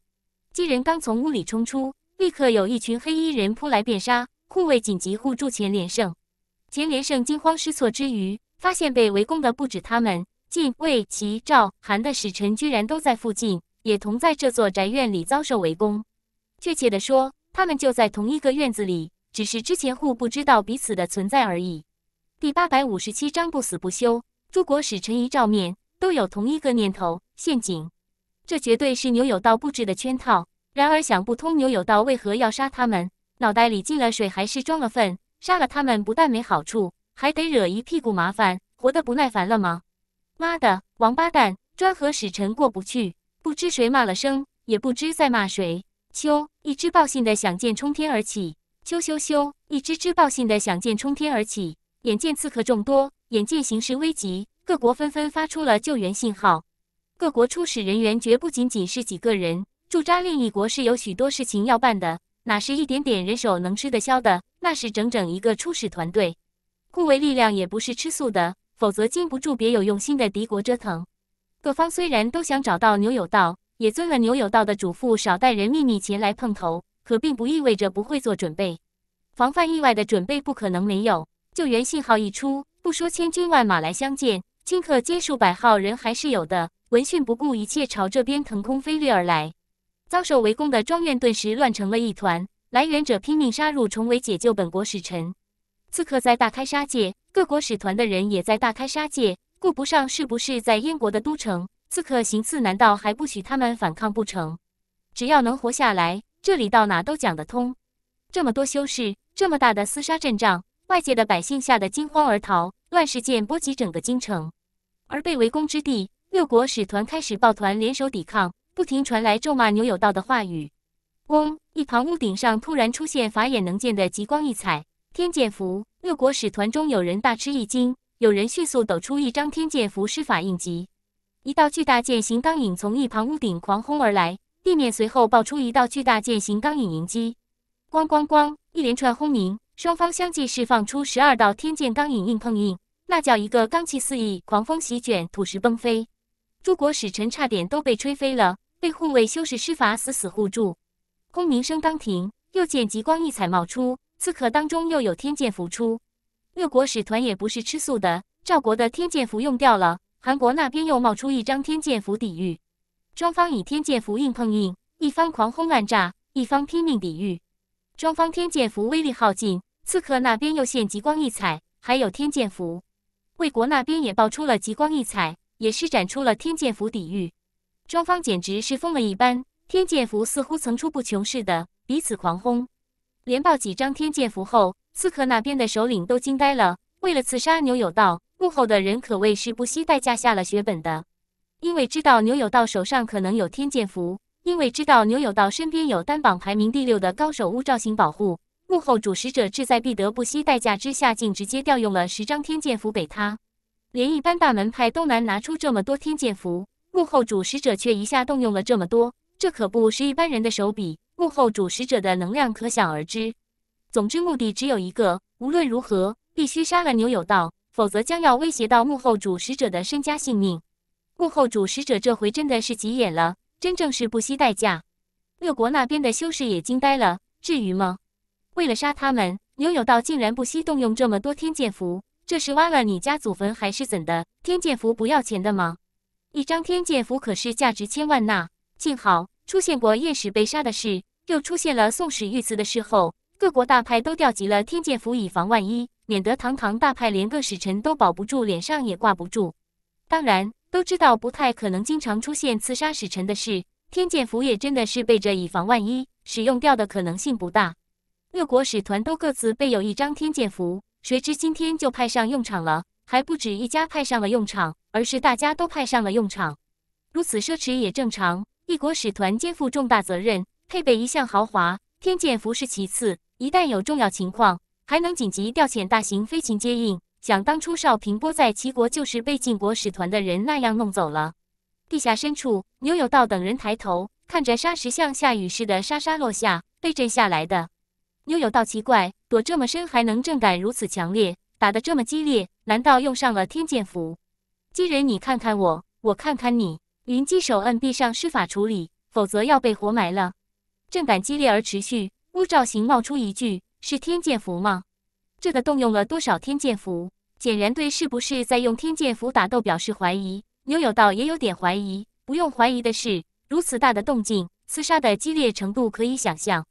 几人刚从屋里冲出，立刻有一群黑衣人扑来便杀。护卫紧急护住钱连胜。钱连胜惊慌失措之余。发现被围攻的不止他们，晋、魏、齐、赵、韩的使臣居然都在附近，也同在这座宅院里遭受围攻。确切地说，他们就在同一个院子里，只是之前互不知道彼此的存在而已。第八百五十七章：不死不休。诸国使臣一照面，都有同一个念头：陷阱。这绝对是牛有道布置的圈套。然而想不通牛有道为何要杀他们，脑袋里进了水还是装了粪？杀了他们不但没好处。还得惹一屁股麻烦，活得不耐烦了吗？妈的，王八蛋，专和使臣过不去！不知谁骂了声，也不知在骂谁。咻，一只报信的响箭冲天而起。咻咻咻，一只只报信的响箭冲天而起。眼见刺客众多，眼见形势危急，各国纷纷发出了救援信号。各国出使人员绝不仅仅是几个人，驻扎另一国是有许多事情要办的，哪是一点点人手能吃得消的？那是整整一个出使团队。互为力量也不是吃素的，否则经不住别有用心的敌国折腾。各方虽然都想找到牛有道，也遵了牛有道的嘱咐，少带人秘密前来碰头，可并不意味着不会做准备。防范意外的准备不可能没有。救援信号一出，不说千军万马来相见，顷刻间数百号人还是有的。闻讯不顾一切朝这边腾空飞掠而来，遭受围攻的庄院顿时乱成了一团，来援者拼命杀入重围，解救本国使臣。刺客在大开杀戒，各国使团的人也在大开杀戒，顾不上是不是在燕国的都城，刺客行刺难道还不许他们反抗不成？只要能活下来，这里到哪都讲得通。这么多修士，这么大的厮杀阵仗，外界的百姓吓得惊慌而逃，乱世件波及整个京城。而被围攻之地，六国使团开始抱团联手抵抗，不停传来咒骂牛有道的话语。嗡，一旁屋顶上突然出现法眼能见的极光异彩。天剑符，六国使团中有人大吃一惊，有人迅速抖出一张天剑符施法应急。一道巨大剑形钢影从一旁屋顶狂轰而来，地面随后爆出一道巨大剑形钢影迎击。咣咣咣，一连串轰鸣，双方相继释放出十二道天剑钢影硬碰硬，那叫一个罡气四溢，狂风席卷，土石崩飞，诸国使臣差点都被吹飞了，被护卫修士施法死死护住。轰鸣声刚停，又见极光异彩冒出。刺客当中又有天剑符出，六国使团也不是吃素的。赵国的天剑符用掉了，韩国那边又冒出一张天剑符抵御。双方以天剑符硬碰硬，一方狂轰滥炸，一方拼命抵御。双方天剑符威力耗尽，刺客那边又现极光异彩，还有天剑符。魏国那边也爆出了极光异彩，也施展出了天剑符抵御。双方简直是疯了一般，天剑符似乎层出不穷似的，彼此狂轰。连爆几张天剑符后，刺客那边的首领都惊呆了。为了刺杀牛有道，幕后的人可谓是不惜代价下了血本的。因为知道牛有道手上可能有天剑符，因为知道牛有道身边有单榜排名第六的高手乌兆星保护，幕后主使者志在必得，不惜代价之下，竟直接调用了十张天剑符给他。连一般大门派都难拿出这么多天剑符，幕后主使者却一下动用了这么多，这可不是一般人的手笔。幕后主使者的能量可想而知。总之，目的只有一个，无论如何，必须杀了牛有道，否则将要威胁到幕后主使者的身家性命。幕后主使者这回真的是急眼了，真正是不惜代价。六国那边的修士也惊呆了，至于吗？为了杀他们，牛有道竟然不惜动用这么多天剑符，这是挖了你家祖坟还是怎的？天剑符不要钱的吗？一张天剑符可是价值千万呐！幸好。出现过夜使被杀的事，又出现了宋使遇刺的事后，各国大派都调集了天剑符以防万一，免得堂堂大派连个使臣都保不住，脸上也挂不住。当然，都知道不太可能经常出现刺杀使臣的事，天剑符也真的是备着以防万一，使用掉的可能性不大。六国使团都各自备有一张天剑符，谁知今天就派上用场了，还不止一家派上了用场，而是大家都派上了用场。如此奢侈也正常。一国使团肩负重大责任，配备一向豪华，天剑符是其次。一旦有重要情况，还能紧急调遣大型飞禽接应。想当初，邵平波在齐国就是被晋国使团的人那样弄走了。地下深处，牛有道等人抬头看着沙石像下雨似的沙沙落下，被震下来的。牛有道奇怪，躲这么深还能震感如此强烈，打得这么激烈，难道用上了天剑符？敌人，你看看我，我看看你。云姬手摁臂上施法处理，否则要被活埋了。震感激烈而持续。乌兆行冒出一句：“是天剑符吗？”这个动用了多少天剑符？显然对是不是在用天剑符打斗表示怀疑。牛有道也有点怀疑。不用怀疑的是，如此大的动静，厮杀的激烈程度可以想象。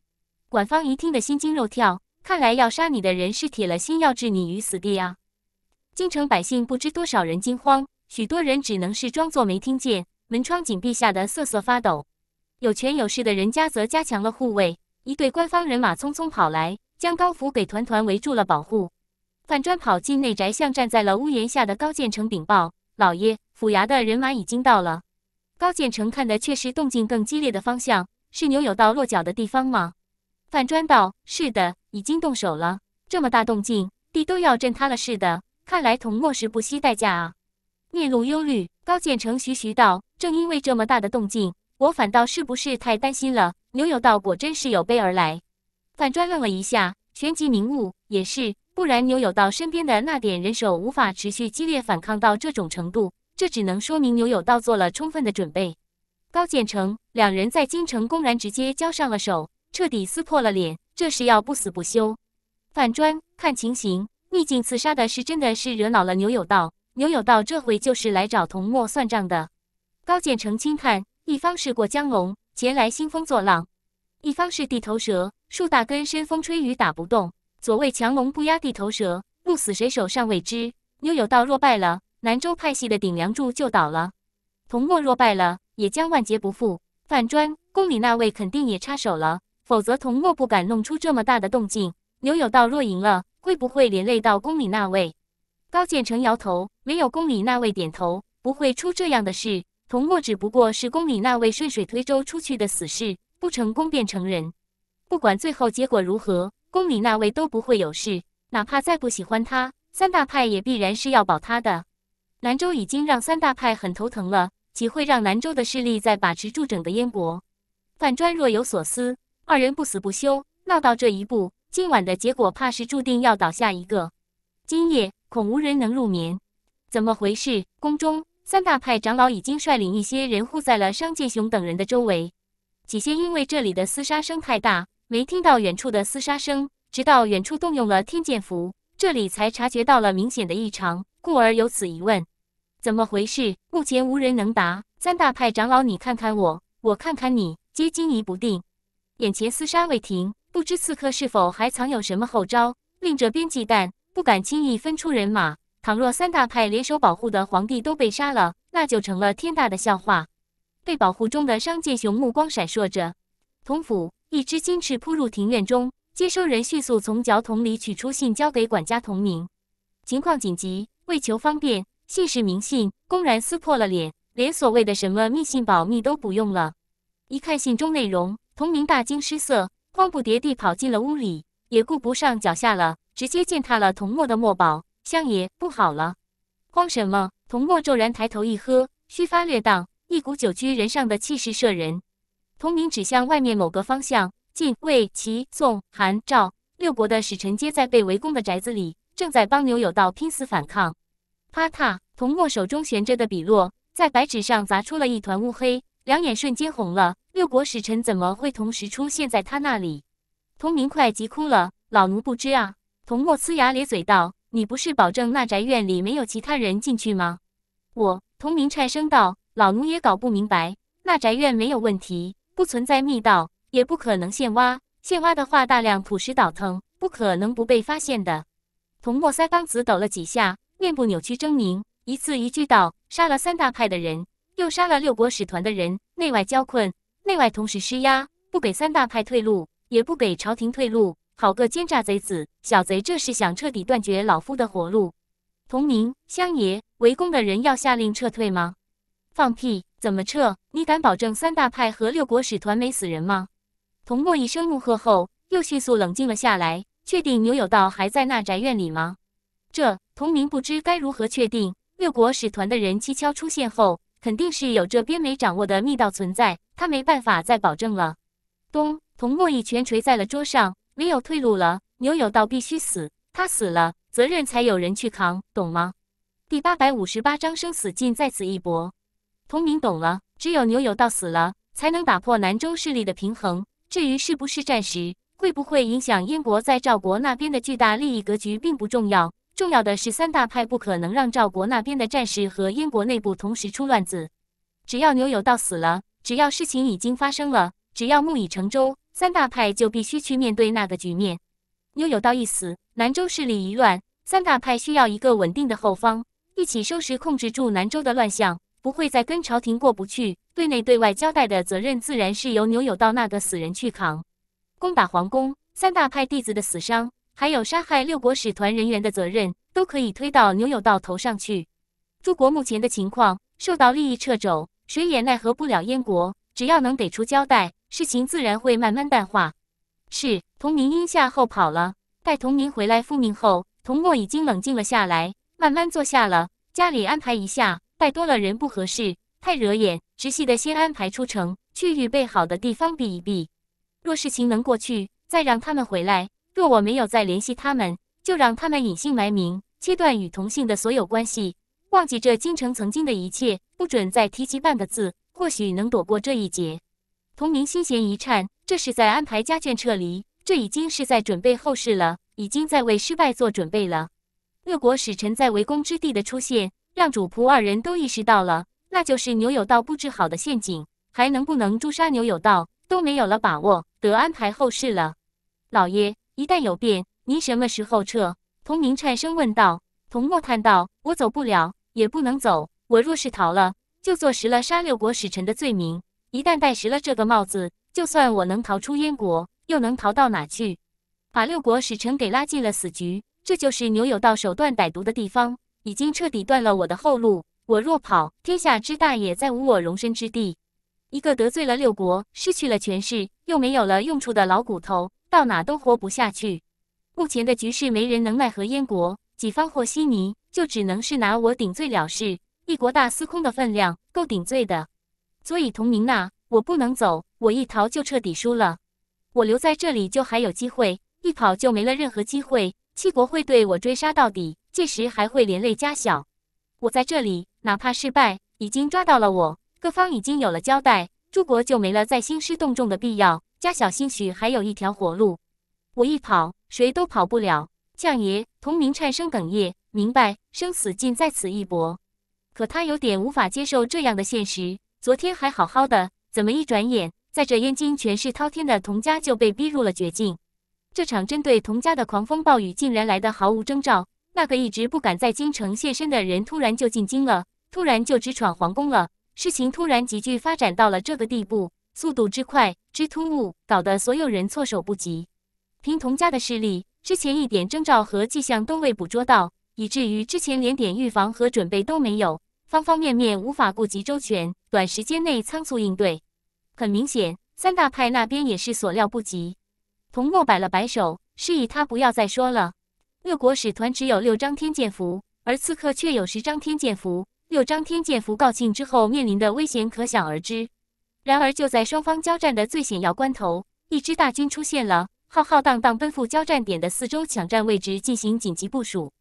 管方一听的心惊肉跳，看来要杀你的人是铁了心要置你于死地啊！京城百姓不知多少人惊慌，许多人只能是装作没听见。门窗紧闭，吓得瑟瑟发抖。有权有势的人家则加强了护卫。一队官方人马匆匆跑来，将高府给团团围住了，保护。范专跑进内宅，向站在了屋檐下的高建成禀报：“老爷，府衙的人马已经到了。”高建成看的却是动静更激烈的方向，是牛有道落脚的地方吗？范专道：“是的，已经动手了。这么大动静，地都要震塌了似的。看来同墨是不惜代价啊！”面露忧虑，高建成徐徐道。正因为这么大的动静，我反倒是不是太担心了？牛有道果真是有备而来。反转愣了一下，旋即明悟，也是，不然牛有道身边的那点人手无法持续激烈反抗到这种程度，这只能说明牛有道做了充分的准备。高建成两人在京城公然直接交上了手，彻底撕破了脸，这是要不死不休。反砖看情形，逆境刺杀的事真的是惹恼了牛有道，牛有道这回就是来找童墨算账的。高建成轻叹：“一方是过江龙，前来兴风作浪；一方是地头蛇，树大根深，风吹雨打不动。所谓强龙不压地头蛇，鹿死谁手尚未知。牛有道若败了，南州派系的顶梁柱就倒了；童墨若败了，也将万劫不复。反专宫里那位肯定也插手了，否则童墨不敢弄出这么大的动静。牛有道若赢了，会不会连累到宫里那位？”高建成摇头：“没有宫里那位点头，不会出这样的事。”童墨只不过是宫里那位顺水推舟出去的死士，不成功便成人。不管最后结果如何，宫里那位都不会有事。哪怕再不喜欢他，三大派也必然是要保他的。南州已经让三大派很头疼了，岂会让南州的势力再把持住整个燕国？范专若有所思。二人不死不休，闹到这一步，今晚的结果怕是注定要倒下一个。今夜恐无人能入眠。怎么回事？宫中。三大派长老已经率领一些人护在了商界雄等人的周围。起先因为这里的厮杀声太大，没听到远处的厮杀声，直到远处动用了天剑符，这里才察觉到了明显的异常，故而有此疑问：怎么回事？目前无人能答。三大派长老，你看看我，我看看你，皆惊疑不定。眼前厮杀未停，不知刺客是否还藏有什么后招，令这边忌惮，不敢轻易分出人马。倘若三大派联手保护的皇帝都被杀了，那就成了天大的笑话。被保护中的商界雄目光闪烁着，童府一只金翅扑入庭院中，接收人迅速从脚桶里取出信交给管家同明。情况紧急，为求方便，信是明信，公然撕破了脸，连所谓的什么密信保密都不用了。一看信中内容，同明大惊失色，慌不迭地跑进了屋里，也顾不上脚下了，直接践踏了同墨的墨宝。相爷不好了！慌什么？童墨骤然抬头一喝，须发略荡，一股久居人上的气势摄人。童明指向外面某个方向。晋、魏、齐、宋、韩、赵六国的使臣皆在被围攻的宅子里，正在帮牛有道拼死反抗。啪嗒！童墨手中悬着的笔落，在白纸上砸出了一团乌黑，两眼瞬间红了。六国使臣怎么会同时出现在他那里？童明快急哭了：“老奴不知啊！”童墨呲牙咧嘴道。你不是保证那宅院里没有其他人进去吗？我同明颤声道：“老奴也搞不明白，那宅院没有问题，不存在密道，也不可能现挖。现挖的话，大量土石倒腾，不可能不被发现的。”童墨腮帮子抖了几下，面部扭曲狰狞，一字一句道：“杀了三大派的人，又杀了六国使团的人，内外交困，内外同时施压，不给三大派退路，也不给朝廷退路。”好个奸诈贼子！小贼，这是想彻底断绝老夫的活路。同明，乡爷，围攻的人要下令撤退吗？放屁！怎么撤？你敢保证三大派和六国使团没死人吗？同莫一声怒喝后，又迅速冷静了下来。确定牛有道还在那宅院里吗？这同明不知该如何确定。六国使团的人蹊跷出现后，肯定是有这边没掌握的密道存在，他没办法再保证了。咚！同莫一拳捶在了桌上。没有退路了，牛有道必须死，他死了，责任才有人去扛，懂吗？第八百五十八章生死境在此一搏，同明懂了，只有牛有道死了，才能打破南州势力的平衡。至于是不是战时，会不会影响燕国在赵国那边的巨大利益格局，并不重要，重要的是三大派不可能让赵国那边的战事和燕国内部同时出乱子。只要牛有道死了，只要事情已经发生了，只要木已成舟。三大派就必须去面对那个局面。牛有道一死，南州势力一乱，三大派需要一个稳定的后方，一起收拾控制住南州的乱象，不会再跟朝廷过不去。对内对外交代的责任，自然是由牛有道那个死人去扛。攻打皇宫，三大派弟子的死伤，还有杀害六国使团人员的责任，都可以推到牛有道头上去。诸国目前的情况，受到利益掣肘，谁也奈何不了燕国。只要能给出交代。事情自然会慢慢淡化。是，童明应下后跑了。待童明回来复命后，童墨已经冷静了下来，慢慢坐下了。家里安排一下，带多了人不合适，太惹眼。直系的先安排出城，去预备好的地方避一避。若事情能过去，再让他们回来；若我没有再联系他们，就让他们隐姓埋名，切断与同姓的所有关系，忘记这京城曾经的一切，不准再提及半个字。或许能躲过这一劫。童明心弦一颤，这是在安排家眷撤离，这已经是在准备后事了，已经在为失败做准备了。六国使臣在围攻之地的出现，让主仆二人都意识到了，那就是牛有道布置好的陷阱。还能不能诛杀牛有道，都没有了把握，得安排后事了。老爷，一旦有变，您什么时候撤？童明颤声问道。童默叹道：“我走不了，也不能走。我若是逃了，就坐实了杀六国使臣的罪名。”一旦戴实了这个帽子，就算我能逃出燕国，又能逃到哪去？把六国使臣给拉进了死局，这就是牛有道手段歹毒的地方，已经彻底断了我的后路。我若跑，天下之大也再无我容身之地。一个得罪了六国、失去了权势又没有了用处的老骨头，到哪都活不下去。目前的局势，没人能奈何燕国，己方和稀泥，就只能是拿我顶罪了事。一国大司空的分量够顶罪的。所以，同明呐，我不能走，我一逃就彻底输了。我留在这里就还有机会，一跑就没了任何机会。七国会对我追杀到底，届时还会连累家小。我在这里，哪怕失败，已经抓到了我，各方已经有了交代，诸国就没了再兴师动众的必要，家小兴许还有一条活路。我一跑，谁都跑不了。将爷，同明颤声哽咽，明白生死尽在此一搏，可他有点无法接受这样的现实。昨天还好好的，怎么一转眼，在这燕京权势滔天的童家就被逼入了绝境？这场针对童家的狂风暴雨竟然来得毫无征兆。那个一直不敢在京城现身的人，突然就进京了，突然就直闯皇宫了。事情突然急剧发展到了这个地步，速度之快，之突兀，搞得所有人措手不及。凭童家的势力，之前一点征兆和迹象都未捕捉到，以至于之前连点预防和准备都没有。方方面面无法顾及周全，短时间内仓促应对，很明显，三大派那边也是所料不及。童墨摆了摆手，示意他不要再说了。六国使团只有六张天剑符，而刺客却有十张天剑符。六张天剑符告罄之后，面临的危险可想而知。然而，就在双方交战的最险要关头，一支大军出现了，浩浩荡荡奔赴交战点的四周，抢占位置进行紧急部署。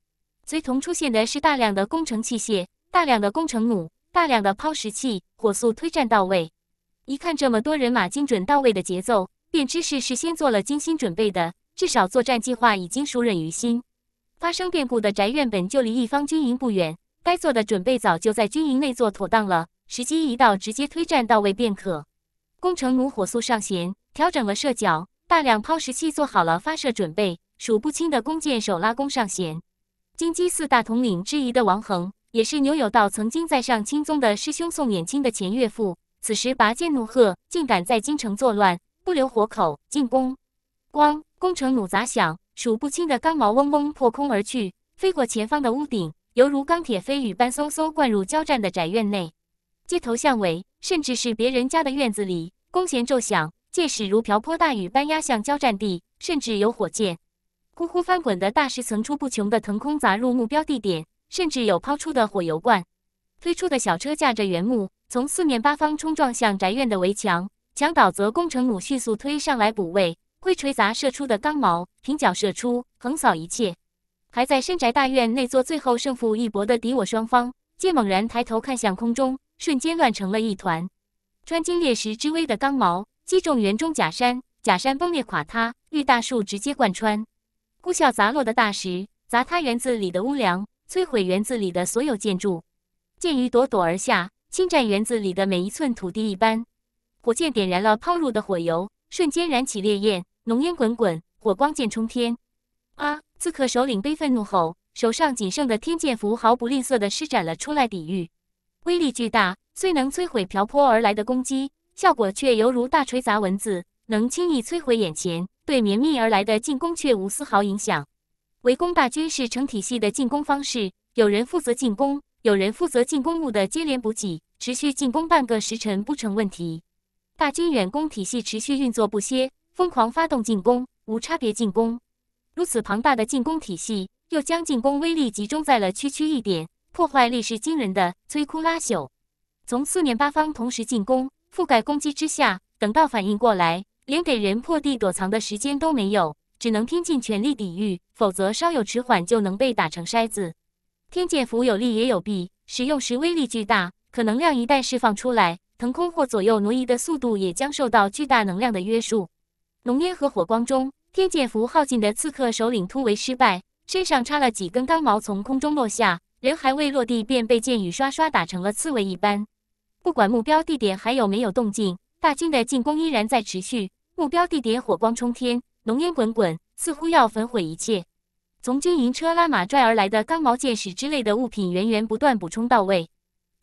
随同出现的是大量的工程器械。大量的工程弩，大量的抛石器，火速推战到位。一看这么多人马精准到位的节奏，便知是事先做了精心准备的。至少作战计划已经熟稔于心。发生变故的宅院本就离一方军营不远，该做的准备早就在军营内做妥当了。时机一到，直接推战到位便可。工程弩火速上弦，调整了射角，大量抛石器做好了发射准备。数不清的弓箭手拉弓上弦。金鸡四大统领之一的王恒、也是牛有道曾经在上清宗的师兄宋远清的前岳父，此时拔剑怒喝：“竟敢在京城作乱，不留活口！”进宫，咣，攻城弩砸响，数不清的钢矛嗡嗡破空而去，飞过前方的屋顶，犹如钢铁飞雨般嗖嗖灌入交战的宅院内。街头巷尾，甚至是别人家的院子里，弓弦骤响，箭矢如瓢泼大雨般压向交战地，甚至有火箭呼呼翻滚的大石层出不穷的腾空砸入目标地点。甚至有抛出的火油罐，推出的小车架着原木从四面八方冲撞向宅院的围墙，墙倒则工程弩迅速推上来补位，挥锤砸射出的钢矛平角射出，横扫一切。还在深宅大院内做最后胜负一搏的敌我双方，皆猛然抬头看向空中，瞬间乱成了一团。穿金裂石之威的钢矛击中园中假山，假山崩裂垮塌；绿大树直接贯穿，呼啸砸落的大石砸塌园子里的屋梁。摧毁园子里的所有建筑，剑鱼朵朵而下，侵占园子里的每一寸土地一般。火箭点燃了抛入的火油，瞬间燃起烈焰，浓烟滚滚，火光剑冲天。啊！刺客首领悲愤怒吼，手上仅剩的天剑符毫不吝啬地施展了出来抵御。威力巨大，虽能摧毁瓢泼而来的攻击，效果却犹如大锤砸蚊子，能轻易摧毁眼前，对绵密而来的进攻却无丝毫影响。围攻大军是成体系的进攻方式，有人负责进攻，有人负责进攻路的接连补给，持续进攻半个时辰不成问题。大军远攻体系持续运作不歇，疯狂发动进攻，无差别进攻。如此庞大的进攻体系，又将进攻威力集中在了区区一点，破坏力是惊人的，摧枯拉朽。从四面八方同时进攻，覆盖攻击之下，等到反应过来，连给人破地躲藏的时间都没有。只能拼尽全力抵御，否则稍有迟缓就能被打成筛子。天剑符有利也有弊，使用时威力巨大，可能量一旦释放出来，腾空或左右挪移的速度也将受到巨大能量的约束。浓烟和火光中，天剑符耗尽的刺客首领突围失败，身上插了几根钢矛，从空中落下，人还未落地便被箭雨刷刷打成了刺猬一般。不管目标地点还有没有动静，大军的进攻依然在持续。目标地点火光冲天。浓烟滚滚，似乎要焚毁一切。从军营车拉马拽而来的钢矛、箭矢之类的物品源源不断补充到位。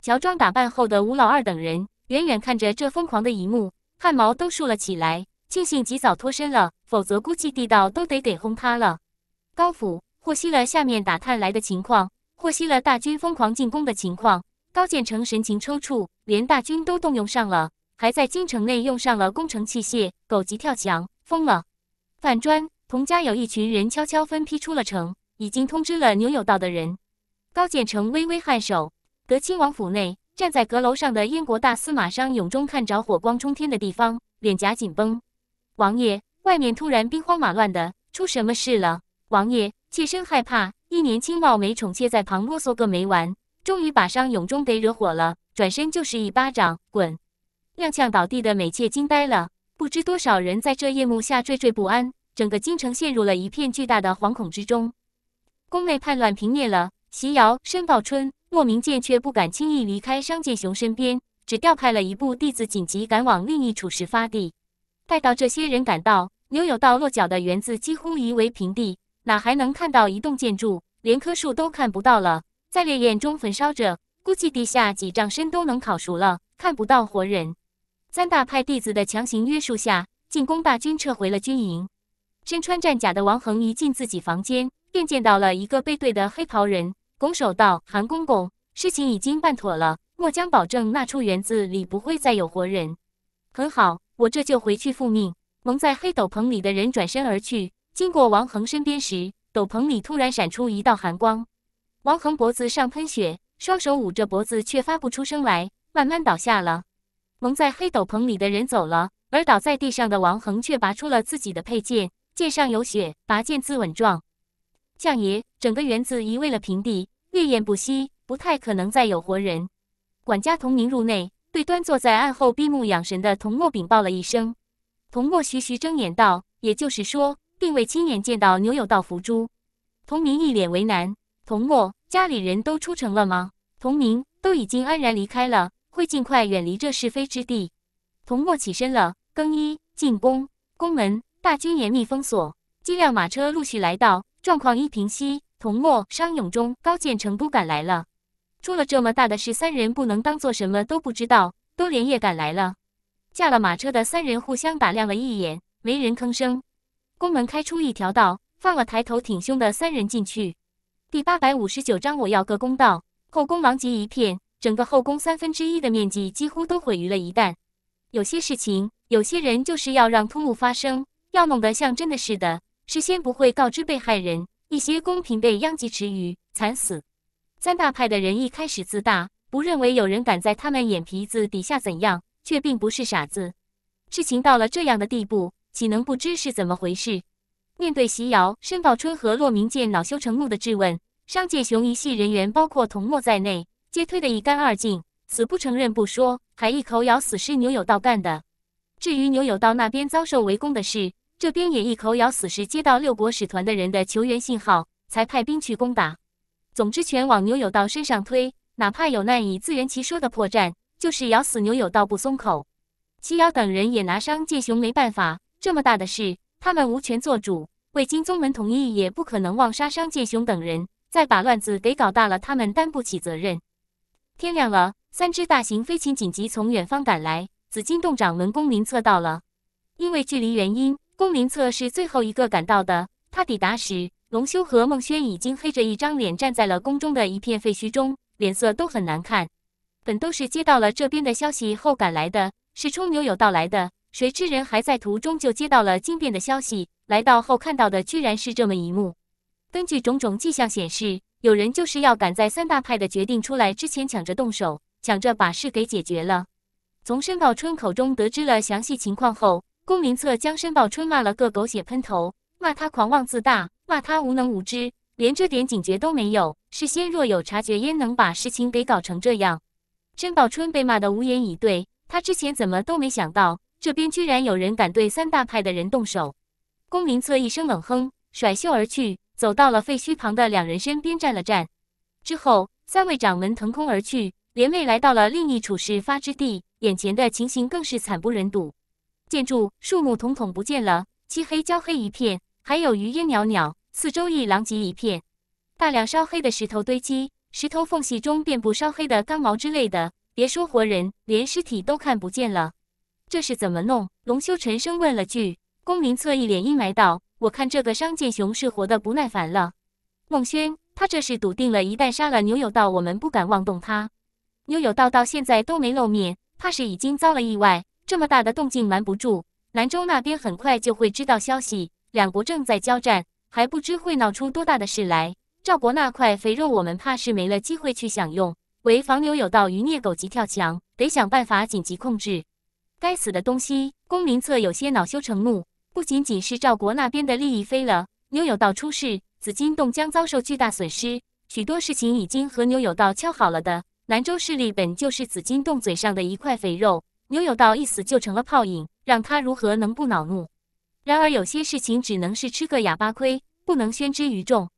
乔装打扮后的吴老二等人远远看着这疯狂的一幕，汗毛都竖了起来，庆幸及早脱身了，否则估计地道都得给轰塌了。高府获悉了下面打探来的情况，获悉了大军疯狂进攻的情况。高建成神情抽搐，连大军都动用上了，还在京城内用上了攻城器械，狗急跳墙，疯了。饭砖同家有一群人悄悄分批出了城，已经通知了牛有道的人。高建成微微颔首。德亲王府内，站在阁楼上的燕国大司马商永忠看着火光冲天的地方，脸颊紧绷。王爷，外面突然兵荒马乱的，出什么事了？王爷，妾身害怕。一年轻貌美宠妾在旁啰嗦个没完，终于把商永忠给惹火了，转身就是一巴掌，滚！踉跄倒地的美妾惊呆了。不知多少人在这夜幕下惴惴不安，整个京城陷入了一片巨大的惶恐之中。宫内叛乱平灭了，席瑶、申报春、莫明剑却不敢轻易离开商剑雄身边，只调派了一部弟子紧急赶往另一处事发地。待到这些人赶到，牛有道落脚的园子几乎夷为平地，哪还能看到一栋建筑，连棵树都看不到了，在烈焰中焚烧着，估计地下几丈深都能烤熟了，看不到活人。三大派弟子的强行约束下，进攻大军撤回了军营。身穿战甲的王恒一进自己房间，便见到了一个背对的黑袍人，拱手道：“韩公公，事情已经办妥了，末将保证那处园子里不会再有活人。”“很好，我这就回去复命。”蒙在黑斗篷里的人转身而去，经过王恒身边时，斗篷里突然闪出一道寒光，王恒脖子上喷血，双手捂着脖子却发不出声来，慢慢倒下了。蒙在黑斗篷里的人走了，而倒在地上的王恒却拔出了自己的佩剑，剑上有血，拔剑自刎状。将爷，整个园子夷为了平地，烈焰不息，不太可能再有活人。管家童明入内，对端坐在案后闭目养神的童墨禀报了一声。童墨徐徐睁眼道：“也就是说，并未亲眼见到牛有道伏诛。”童明一脸为难。童墨，家里人都出城了吗？童明都已经安然离开了。会尽快远离这是非之地。童墨起身了，更衣进宫。宫门大军严密封锁，几辆马车陆续来到。状况一平息，童墨、商勇中、高建成都赶来了。出了这么大的事，三人不能当做什么都不知道，都连夜赶来了。驾了马车的三人互相打量了一眼，没人吭声。宫门开出一条道，放了抬头挺胸的三人进去。第八百五十九章，我要个公道。后宫狼藉一片。整个后宫三分之一的面积几乎都毁于了一旦。有些事情，有些人就是要让突兀发生，要弄得像真的似的，事先不会告知被害人。一些宫嫔被殃及池鱼，惨死。三大派的人一开始自大，不认为有人敢在他们眼皮子底下怎样，却并不是傻子。事情到了这样的地步，岂能不知是怎么回事？面对席瑶、申宝春和骆明剑恼羞成怒的质问，商界雄一系人员，包括童墨在内。皆推得一干二净，死不承认不说，还一口咬死是牛有道干的。至于牛有道那边遭受围攻的事，这边也一口咬死是接到六国使团的人的求援信号才派兵去攻打。总之全往牛有道身上推，哪怕有难以自圆其说的破绽，就是咬死牛有道不松口。齐瑶等人也拿商界雄没办法，这么大的事他们无权做主，未经宗门同意也不可能妄杀商界雄等人，再把乱子给搞大了，他们担不起责任。天亮了，三只大型飞禽紧急从远方赶来。紫金洞掌门宫林策到了，因为距离原因，宫林策是最后一个赶到的。他抵达时，龙修和孟轩已经黑着一张脸站在了宫中的一片废墟中，脸色都很难看。本都是接到了这边的消息后赶来的，是冲牛友到来的，谁知人还在途中就接到了惊变的消息，来到后看到的居然是这么一幕。根据种种迹象显示。有人就是要赶在三大派的决定出来之前抢着动手，抢着把事给解决了。从申宝春口中得知了详细情况后，宫林策将申宝春骂了个狗血喷头，骂他狂妄自大，骂他无能无知，连这点警觉都没有。事先若有察觉，焉能把事情给搞成这样？申宝春被骂得无言以对，他之前怎么都没想到这边居然有人敢对三大派的人动手。宫林策一声冷哼，甩袖而去。走到了废墟旁的两人身边，站了站，之后三位掌门腾空而去，连累来到了另一处事发之地。眼前的情形更是惨不忍睹，建筑、树木统统不见了，漆黑焦黑一片，还有余烟袅袅，四周一狼藉一片，大量烧黑的石头堆积，石头缝隙中遍布烧黑的钢毛之类的。别说活人，连尸体都看不见了。这是怎么弄？龙修沉声问了句。宫明策一脸阴霾道。我看这个商剑雄是活得不耐烦了。孟轩，他这是笃定了，一旦杀了牛有道，我们不敢妄动他。牛有道到现在都没露面，怕是已经遭了意外。这么大的动静瞒不住，兰州那边很快就会知道消息。两国正在交战，还不知会闹出多大的事来。赵国那块肥肉，我们怕是没了机会去享用。为防牛有道余孽狗急跳墙，得想办法紧急控制。该死的东西！公明策有些恼羞成怒。不仅仅是赵国那边的利益飞了，牛有道出事，紫金洞将遭受巨大损失。许多事情已经和牛有道敲好了的，兰州势力本就是紫金洞嘴上的一块肥肉，牛有道一死就成了泡影，让他如何能不恼怒？然而有些事情只能是吃个哑巴亏，不能宣之于众。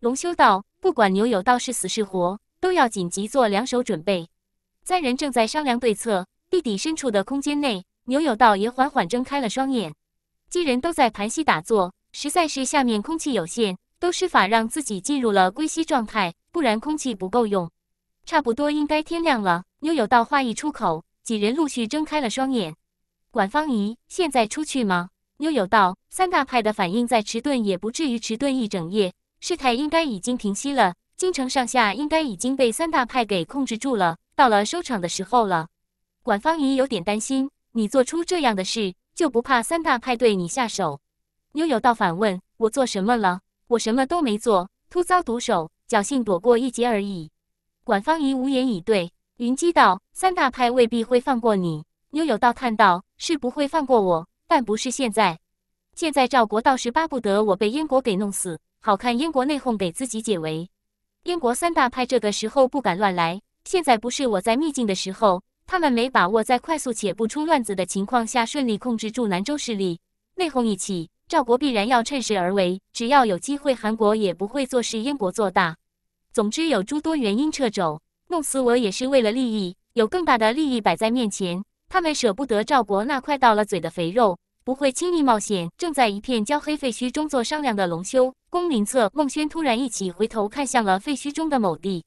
龙修道，不管牛有道是死是活，都要紧急做两手准备。三人正在商量对策，地底深处的空间内，牛有道也缓缓睁开了双眼。几人都在盘膝打坐，实在是下面空气有限，都施法让自己进入了归息状态，不然空气不够用。差不多应该天亮了。妞友道话一出口，几人陆续睁开了双眼。管方仪，现在出去吗？妞友道三大派的反应再迟钝，也不至于迟钝一整夜，事态应该已经平息了，京城上下应该已经被三大派给控制住了，到了收场的时候了。管方仪有点担心，你做出这样的事。就不怕三大派对你下手？妞有道反问：“我做什么了？我什么都没做，突遭毒手，侥幸躲过一劫而已。”管方仪无言以对。云姬道：“三大派未必会放过你。”妞有道叹道：“是不会放过我，但不是现在。现在赵国倒是巴不得我被燕国给弄死，好看燕国内讧给自己解围。燕国三大派这个时候不敢乱来。现在不是我在秘境的时候。”他们没把握在快速且不出乱子的情况下顺利控制住南州势力，内讧一起，赵国必然要趁势而为。只要有机会，韩国也不会坐视燕国做大。总之有诸多原因掣肘，弄死我也是为了利益，有更大的利益摆在面前，他们舍不得赵国那块到了嘴的肥肉，不会轻易冒险。正在一片焦黑废墟中做商量的龙修、公林策、孟轩突然一起回头看向了废墟中的某地，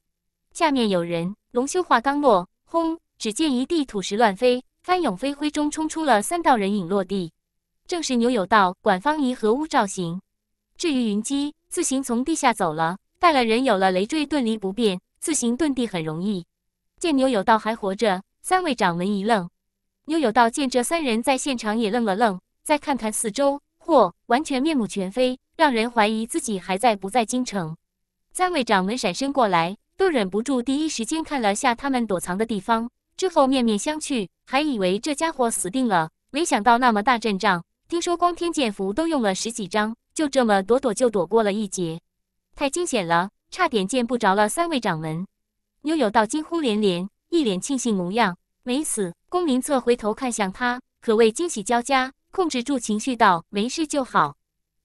下面有人。龙修话刚落，轰！只见一地土石乱飞，翻涌飞灰中冲出了三道人影落地，正是牛有道、管方仪和乌兆行。至于云姬，自行从地下走了，带了人有了累赘遁离不便，自行遁地很容易。见牛有道还活着，三位掌门一愣。牛有道见这三人在现场也愣了愣，再看看四周，嚯，完全面目全非，让人怀疑自己还在不在京城。三位掌门闪身过来，都忍不住第一时间看了下他们躲藏的地方。之后面面相觑，还以为这家伙死定了，没想到那么大阵仗。听说光天剑符都用了十几张，就这么躲躲就躲过了一劫，太惊险了，差点见不着了。三位掌门，牛有道惊呼连连，一脸庆幸模样，没死。宫林策回头看向他，可谓惊喜交加，控制住情绪道：“没事就好。”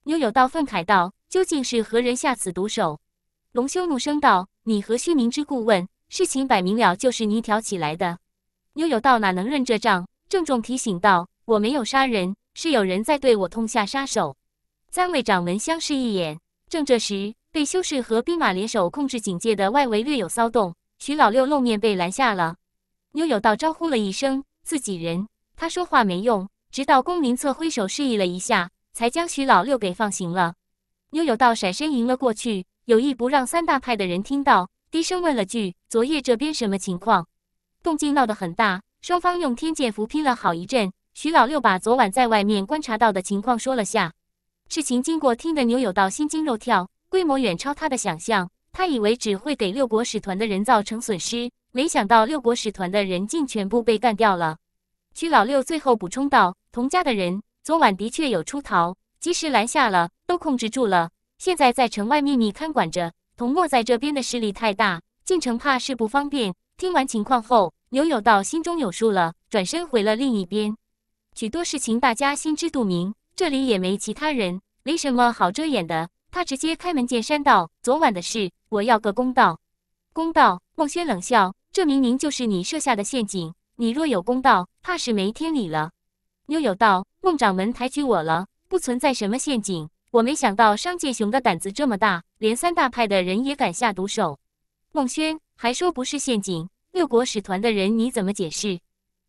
牛有道愤慨道：“究竟是何人下此毒手？”龙修怒声道：“你何须明知故问？事情摆明了就是你挑起来的。”牛有道哪能认这账？郑重提醒道：“我没有杀人，是有人在对我痛下杀手。”三位掌门相视一眼。正这时，被修士和兵马联手控制警戒的外围略有骚动，徐老六露面被拦下了。牛有道招呼了一声：“自己人。”他说话没用，直到宫林策挥手示意了一下，才将徐老六给放行了。牛有道闪身迎了过去，有意不让三大派的人听到，低声问了句：“昨夜这边什么情况？”动静闹得很大，双方用天剑符拼了好一阵。徐老六把昨晚在外面观察到的情况说了下，事情经过听得牛有道心惊肉跳，规模远超他的想象。他以为只会给六国使团的人造成损失，没想到六国使团的人竟全部被干掉了。徐老六最后补充道：“童家的人昨晚的确有出逃，及时拦下了，都控制住了，现在在城外秘密看管着。童墨在这边的势力太大，进城怕是不方便。”听完情况后。牛有道心中有数了，转身回了另一边。许多事情大家心知肚明，这里也没其他人，没什么好遮掩的。他直接开门见山道：“昨晚的事，我要个公道。”公道？孟轩冷笑：“这明明就是你设下的陷阱！你若有公道，怕是没天理了。”牛有道：“孟掌门抬举我了，不存在什么陷阱。我没想到商界雄的胆子这么大，连三大派的人也敢下毒手。”孟轩还说不是陷阱。六国使团的人，你怎么解释？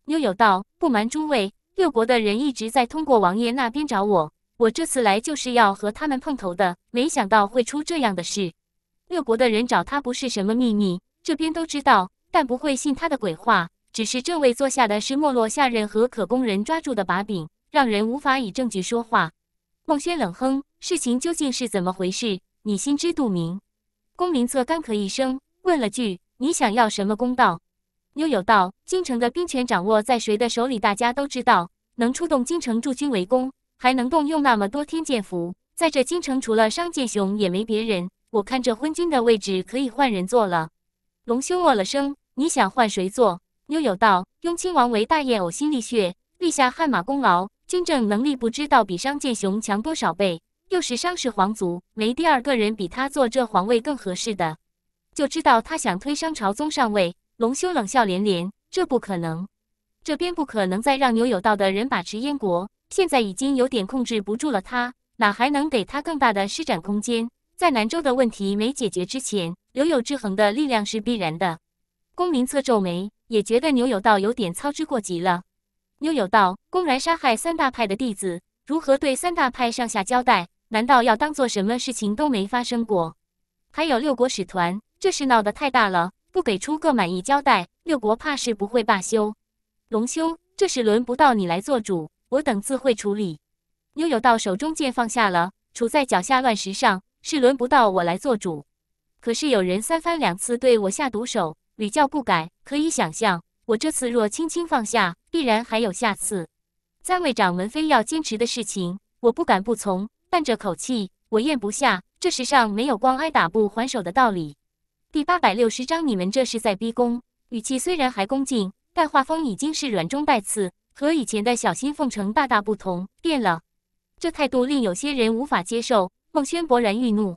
妞友道：“不瞒诸位，六国的人一直在通过王爷那边找我，我这次来就是要和他们碰头的。没想到会出这样的事。六国的人找他不是什么秘密，这边都知道，但不会信他的鬼话。只是这位坐下的是没落下任何可供人抓住的把柄，让人无法以证据说话。”孟轩冷哼：“事情究竟是怎么回事？你心知肚明。”宫林策干咳一声，问了句。你想要什么公道？妞有道，京城的兵权掌握在谁的手里？大家都知道，能出动京城驻军围攻，还能动用那么多天剑符，在这京城除了商剑雄也没别人。我看这昏君的位置可以换人坐了。龙兄，哦了声，你想换谁坐？妞有道，雍亲王为大业呕心沥血，立下汗马功劳，军政能力不知道比商剑雄强多少倍，又是商氏皇族，没第二个人比他坐这皇位更合适的。就知道他想推商朝宗上位，龙修冷笑连连，这不可能，这边不可能再让牛有道的人把持燕国，现在已经有点控制不住了，他哪还能给他更大的施展空间？在南州的问题没解决之前，留有制衡的力量是必然的。公明策皱眉，也觉得牛有道有点操之过急了。牛有道公然杀害三大派的弟子，如何对三大派上下交代？难道要当做什么事情都没发生过？还有六国使团。这事闹得太大了，不给出个满意交代，六国怕是不会罢休。龙兄，这事轮不到你来做主，我等自会处理。悠友道手中剑放下了，杵在脚下乱石上，是轮不到我来做主。可是有人三番两次对我下毒手，屡教不改，可以想象，我这次若轻轻放下，必然还有下次。三位掌门非要坚持的事情，我不敢不从，但这口气我咽不下。这世上没有光挨打不还手的道理。第八百六十章，你们这是在逼宫。语气虽然还恭敬，但画风已经是软中带刺，和以前的小心奉承大大不同，变了。这态度令有些人无法接受。孟轩勃然欲怒，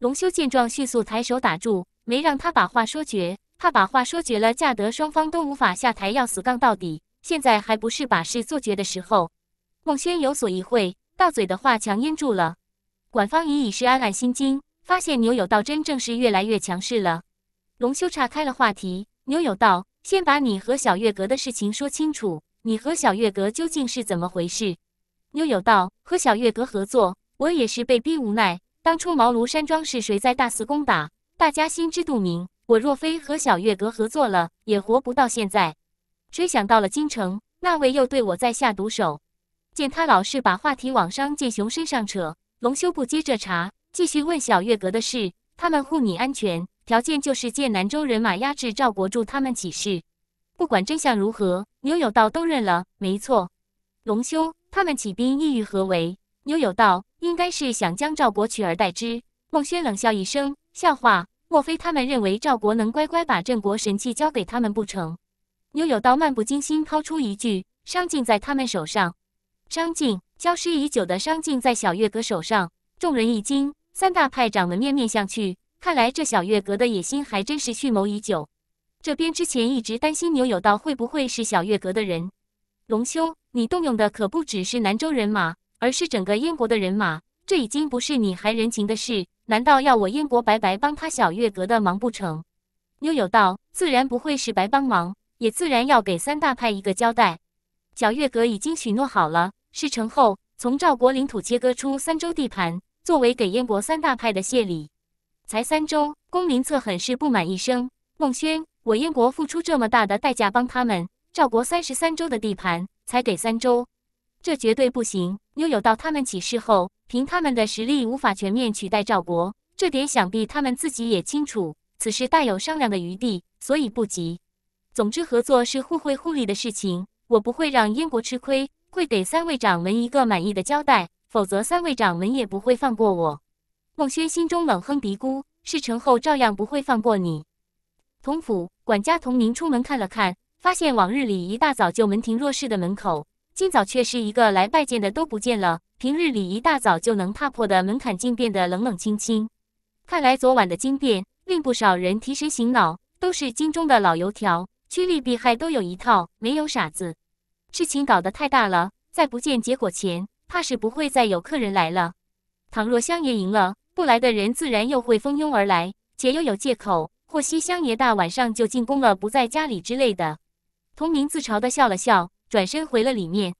龙修见状迅速抬手打住，没让他把话说绝，怕把话说绝了，架得双方都无法下台，要死杠到底。现在还不是把事做绝的时候。孟轩有所疑会，到嘴的话强咽住了。管方已已是暗暗心惊。发现牛有道真正是越来越强势了，龙修岔开了话题。牛有道，先把你和小月阁的事情说清楚，你和小月阁究竟是怎么回事？牛有道和小月阁合作，我也是被逼无奈。当初茅庐山庄是谁在大肆攻打，大家心知肚明。我若非和小月阁合作了，也活不到现在。谁想到了京城那位又对我在下毒手？见他老是把话题往商剑雄身上扯，龙修不接这茬。继续问小月阁的事，他们护你安全，条件就是借南州人马压制赵国助他们起事。不管真相如何，牛有道都认了，没错。龙兄，他们起兵意欲何为？牛有道应该是想将赵国取而代之。孟轩冷笑一声，笑话，莫非他们认为赵国能乖乖把镇国神器交给他们不成？牛有道漫不经心抛出一句：“商晋在他们手上。”商晋消失已久的商晋在小月阁手上，众人一惊。三大派掌门面面相觑，看来这小月阁的野心还真是蓄谋已久。这边之前一直担心牛有道会不会是小月阁的人。龙兄，你动用的可不只是南州人马，而是整个燕国的人马。这已经不是你还人情的事，难道要我燕国白白帮他小月阁的忙不成？牛有道自然不会是白帮忙，也自然要给三大派一个交代。小月阁已经许诺好了，事成后从赵国领土切割出三州地盘。作为给燕国三大派的谢礼，才三周，公明策很是不满。一声孟轩，我燕国付出这么大的代价帮他们，赵国三十三州的地盘才给三州，这绝对不行。又有到他们起事后，凭他们的实力无法全面取代赵国，这点想必他们自己也清楚。此事大有商量的余地，所以不急。总之，合作是互惠互利的事情，我不会让燕国吃亏，会给三位掌门一个满意的交代。否则，三位掌门也不会放过我。孟轩心中冷哼嘀咕：“事成后照样不会放过你。”同府管家童明出门看了看，发现往日里一大早就门庭若市的门口，今早却是一个来拜见的都不见了。平日里一大早就能踏破的门槛，竟变得冷冷清清。看来昨晚的惊变令不少人提神醒脑，都是京中的老油条，趋利避害都有一套，没有傻子。事情搞得太大了，在不见结果前。怕是不会再有客人来了。倘若香爷赢了，不来的人自然又会蜂拥而来，且又有借口，或许相爷大晚上就进宫了，不在家里之类的。同明自嘲地笑了笑，转身回了里面。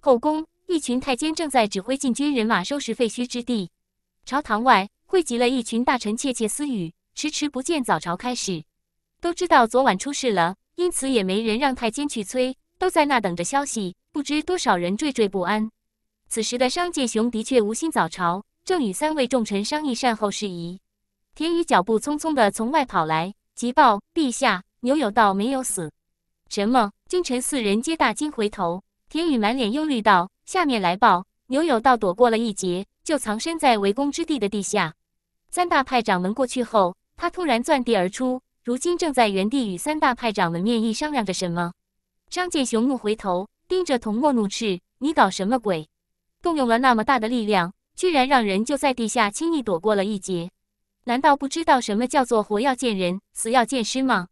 后宫，一群太监正在指挥禁军人马收拾废墟之地。朝堂外汇集了一群大臣，窃窃私语，迟迟不见早朝开始。都知道昨晚出事了，因此也没人让太监去催，都在那等着消息，不知多少人惴惴不安。此时的商界雄的确无心早朝，正与三位重臣商议善后事宜。田宇脚步匆匆地从外跑来，急报陛下：牛有道没有死。什么？君臣四人皆大惊，回头。田宇满脸忧虑道：“下面来报，牛有道躲过了一劫，就藏身在围攻之地的地下。三大派掌门过去后，他突然钻地而出，如今正在原地与三大派掌门面议商量着什么。”商建雄怒回头，盯着童墨怒斥：“你搞什么鬼？”动用了那么大的力量，居然让人就在地下轻易躲过了一劫，难道不知道什么叫做活要见人，死要见尸吗？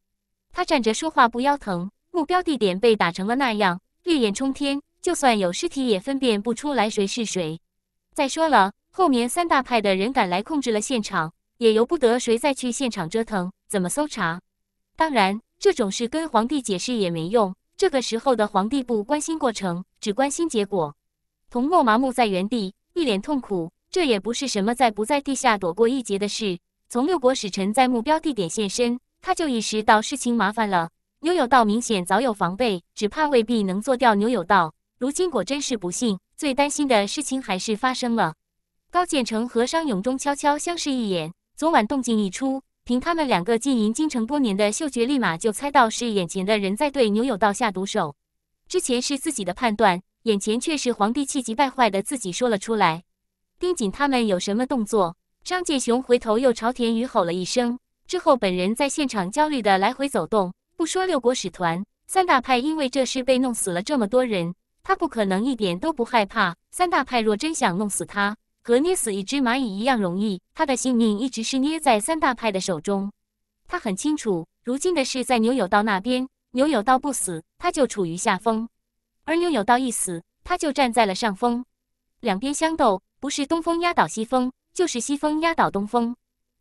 他站着说话不腰疼，目标地点被打成了那样，烈焰冲天，就算有尸体也分辨不出来谁是谁。再说了，后面三大派的人赶来控制了现场，也由不得谁再去现场折腾，怎么搜查？当然，这种事跟皇帝解释也没用，这个时候的皇帝不关心过程，只关心结果。童墨麻木在原地，一脸痛苦。这也不是什么在不在地下躲过一劫的事。从六国使臣在目标地点现身，他就意识到事情麻烦了。牛有道明显早有防备，只怕未必能做掉牛有道。如今果真是不幸，最担心的事情还是发生了。高建成和商永忠悄悄相视一眼，昨晚动静一出，凭他们两个经营京城多年的嗅觉，立马就猜到是眼前的人在对牛有道下毒手。之前是自己的判断。眼前却是皇帝气急败坏的自己说了出来，盯紧他们有什么动作。张介雄回头又朝田宇吼了一声，之后本人在现场焦虑的来回走动。不说六国使团，三大派因为这事被弄死了这么多人，他不可能一点都不害怕。三大派若真想弄死他，和捏死一只蚂蚁一样容易。他的性命一直是捏在三大派的手中，他很清楚，如今的事在牛有道那边，牛有道不死，他就处于下风。而牛有道一死，他就站在了上风。两边相斗，不是东风压倒西风，就是西风压倒东风。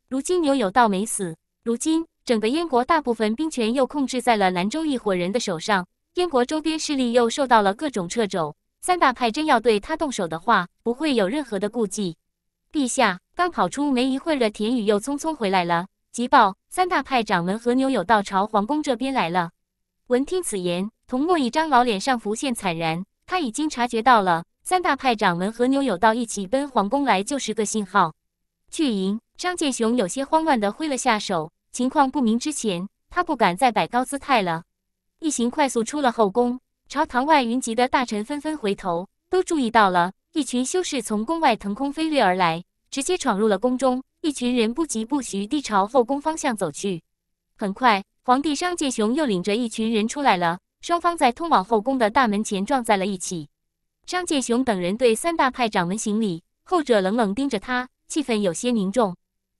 如今牛有道没死，如今整个燕国大部分兵权又控制在了兰州一伙人的手上，燕国周边势力又受到了各种掣肘。三大派真要对他动手的话，不会有任何的顾忌。陛下刚跑出没一会儿了，田宇又匆匆回来了，急报：三大派掌门和牛有道朝皇宫这边来了。闻听此言，童墨一张老脸上浮现惨然。他已经察觉到了，三大派掌门和牛有道一起奔皇宫来，就是个信号。巨营张建雄有些慌乱地挥了下手，情况不明之前，他不敢再摆高姿态了。一行快速出了后宫，朝堂外云集的大臣纷纷回头，都注意到了一群修士从宫外腾空飞掠而来，直接闯入了宫中。一群人不疾不徐地朝后宫方向走去。很快，皇帝商界雄又领着一群人出来了，双方在通往后宫的大门前撞在了一起。商界雄等人对三大派掌门行礼，后者冷冷盯着他，气氛有些凝重。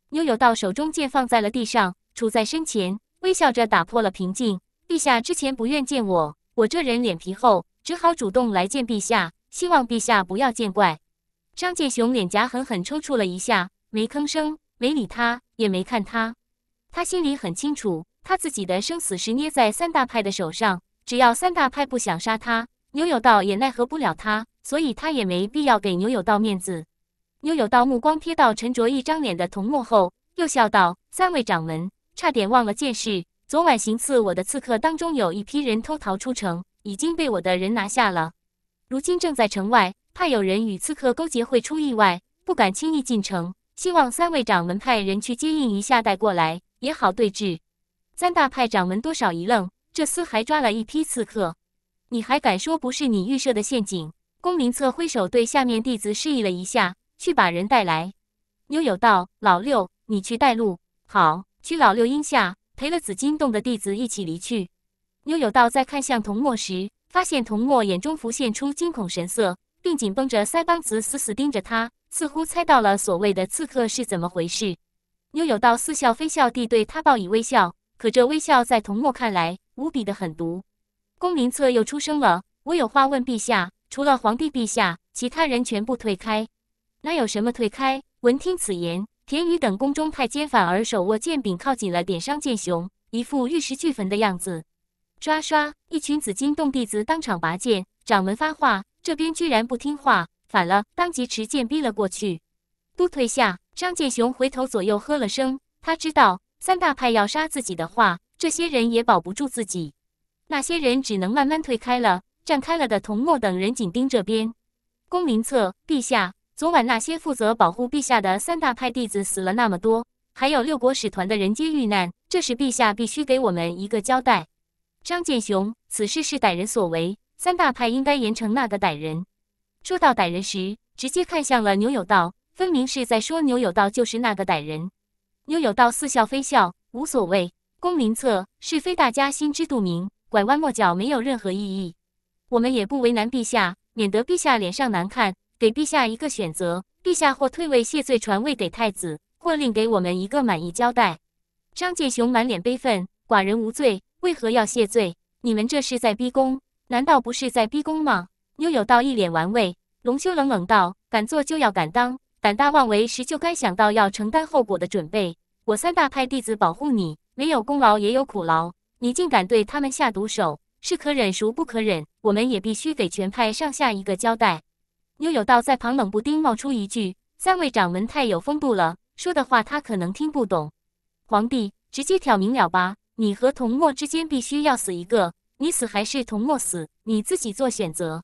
悠有道手中剑放在了地上，杵在身前，微笑着打破了平静。陛下之前不愿见我，我这人脸皮厚，只好主动来见陛下，希望陛下不要见怪。商界雄脸颊狠狠抽搐了一下，没吭声，没理他，也没看他。他心里很清楚，他自己的生死是捏在三大派的手上。只要三大派不想杀他，牛有道也奈何不了他，所以他也没必要给牛有道面子。牛有道目光瞥到沉着一张脸的童墨后，又笑道：“三位掌门，差点忘了件事。昨晚行刺我的刺客当中，有一批人偷逃出城，已经被我的人拿下了，如今正在城外，怕有人与刺客勾结会出意外，不敢轻易进城。希望三位掌门派人去接应一下，带过来。”也好对峙，三大派掌门多少一愣，这厮还抓了一批刺客，你还敢说不是你预设的陷阱？公明策挥手对下面弟子示意了一下，去把人带来。牛有道，老六，你去带路。好，区老六应下，陪了紫金洞的弟子一起离去。牛有道在看向童墨时，发现童墨眼中浮现出惊恐神色，并紧绷着腮帮子，死死盯着他，似乎猜到了所谓的刺客是怎么回事。牛有道似笑非笑地对他报以微笑，可这微笑在童墨看来无比的狠毒。宫铃策又出声了：“我有话问陛下，除了皇帝陛下，其他人全部退开。”哪有什么退开？闻听此言，田宇等宫中太监反而手握剑柄，靠紧了点，商剑雄一副玉石俱焚的样子。刷刷，一群紫金洞弟子当场拔剑。掌门发话，这边居然不听话，反了，当即持剑逼了过去。都退下。张建雄回头左右喝了声，他知道三大派要杀自己的话，这些人也保不住自己。那些人只能慢慢退开了。站开了的童墨等人紧盯这边。宫林策，陛下，昨晚那些负责保护陛下的三大派弟子死了那么多，还有六国使团的人皆遇难，这是陛下必须给我们一个交代。张建雄，此事是歹人所为，三大派应该严惩那个歹人。说到歹人时，直接看向了牛有道。分明是在说牛有道就是那个歹人。牛有道似笑非笑，无所谓。公林策是非，大家心知肚明，拐弯抹角没有任何意义。我们也不为难陛下，免得陛下脸上难看，给陛下一个选择：陛下或退位谢罪，传位给太子；或另给我们一个满意交代。张建雄满脸悲愤：“寡人无罪，为何要谢罪？你们这是在逼宫，难道不是在逼宫吗？”牛有道一脸玩味，龙修冷冷道：“敢做就要敢当。”胆大妄为时，就该想到要承担后果的准备。我三大派弟子保护你，没有功劳也有苦劳，你竟敢对他们下毒手，是可忍孰不可忍！我们也必须给全派上下一个交代。牛有道在旁冷不丁冒出一句：“三位掌门太有风度了，说的话他可能听不懂。”皇帝直接挑明了吧，你和童墨之间必须要死一个，你死还是童墨死，你自己做选择。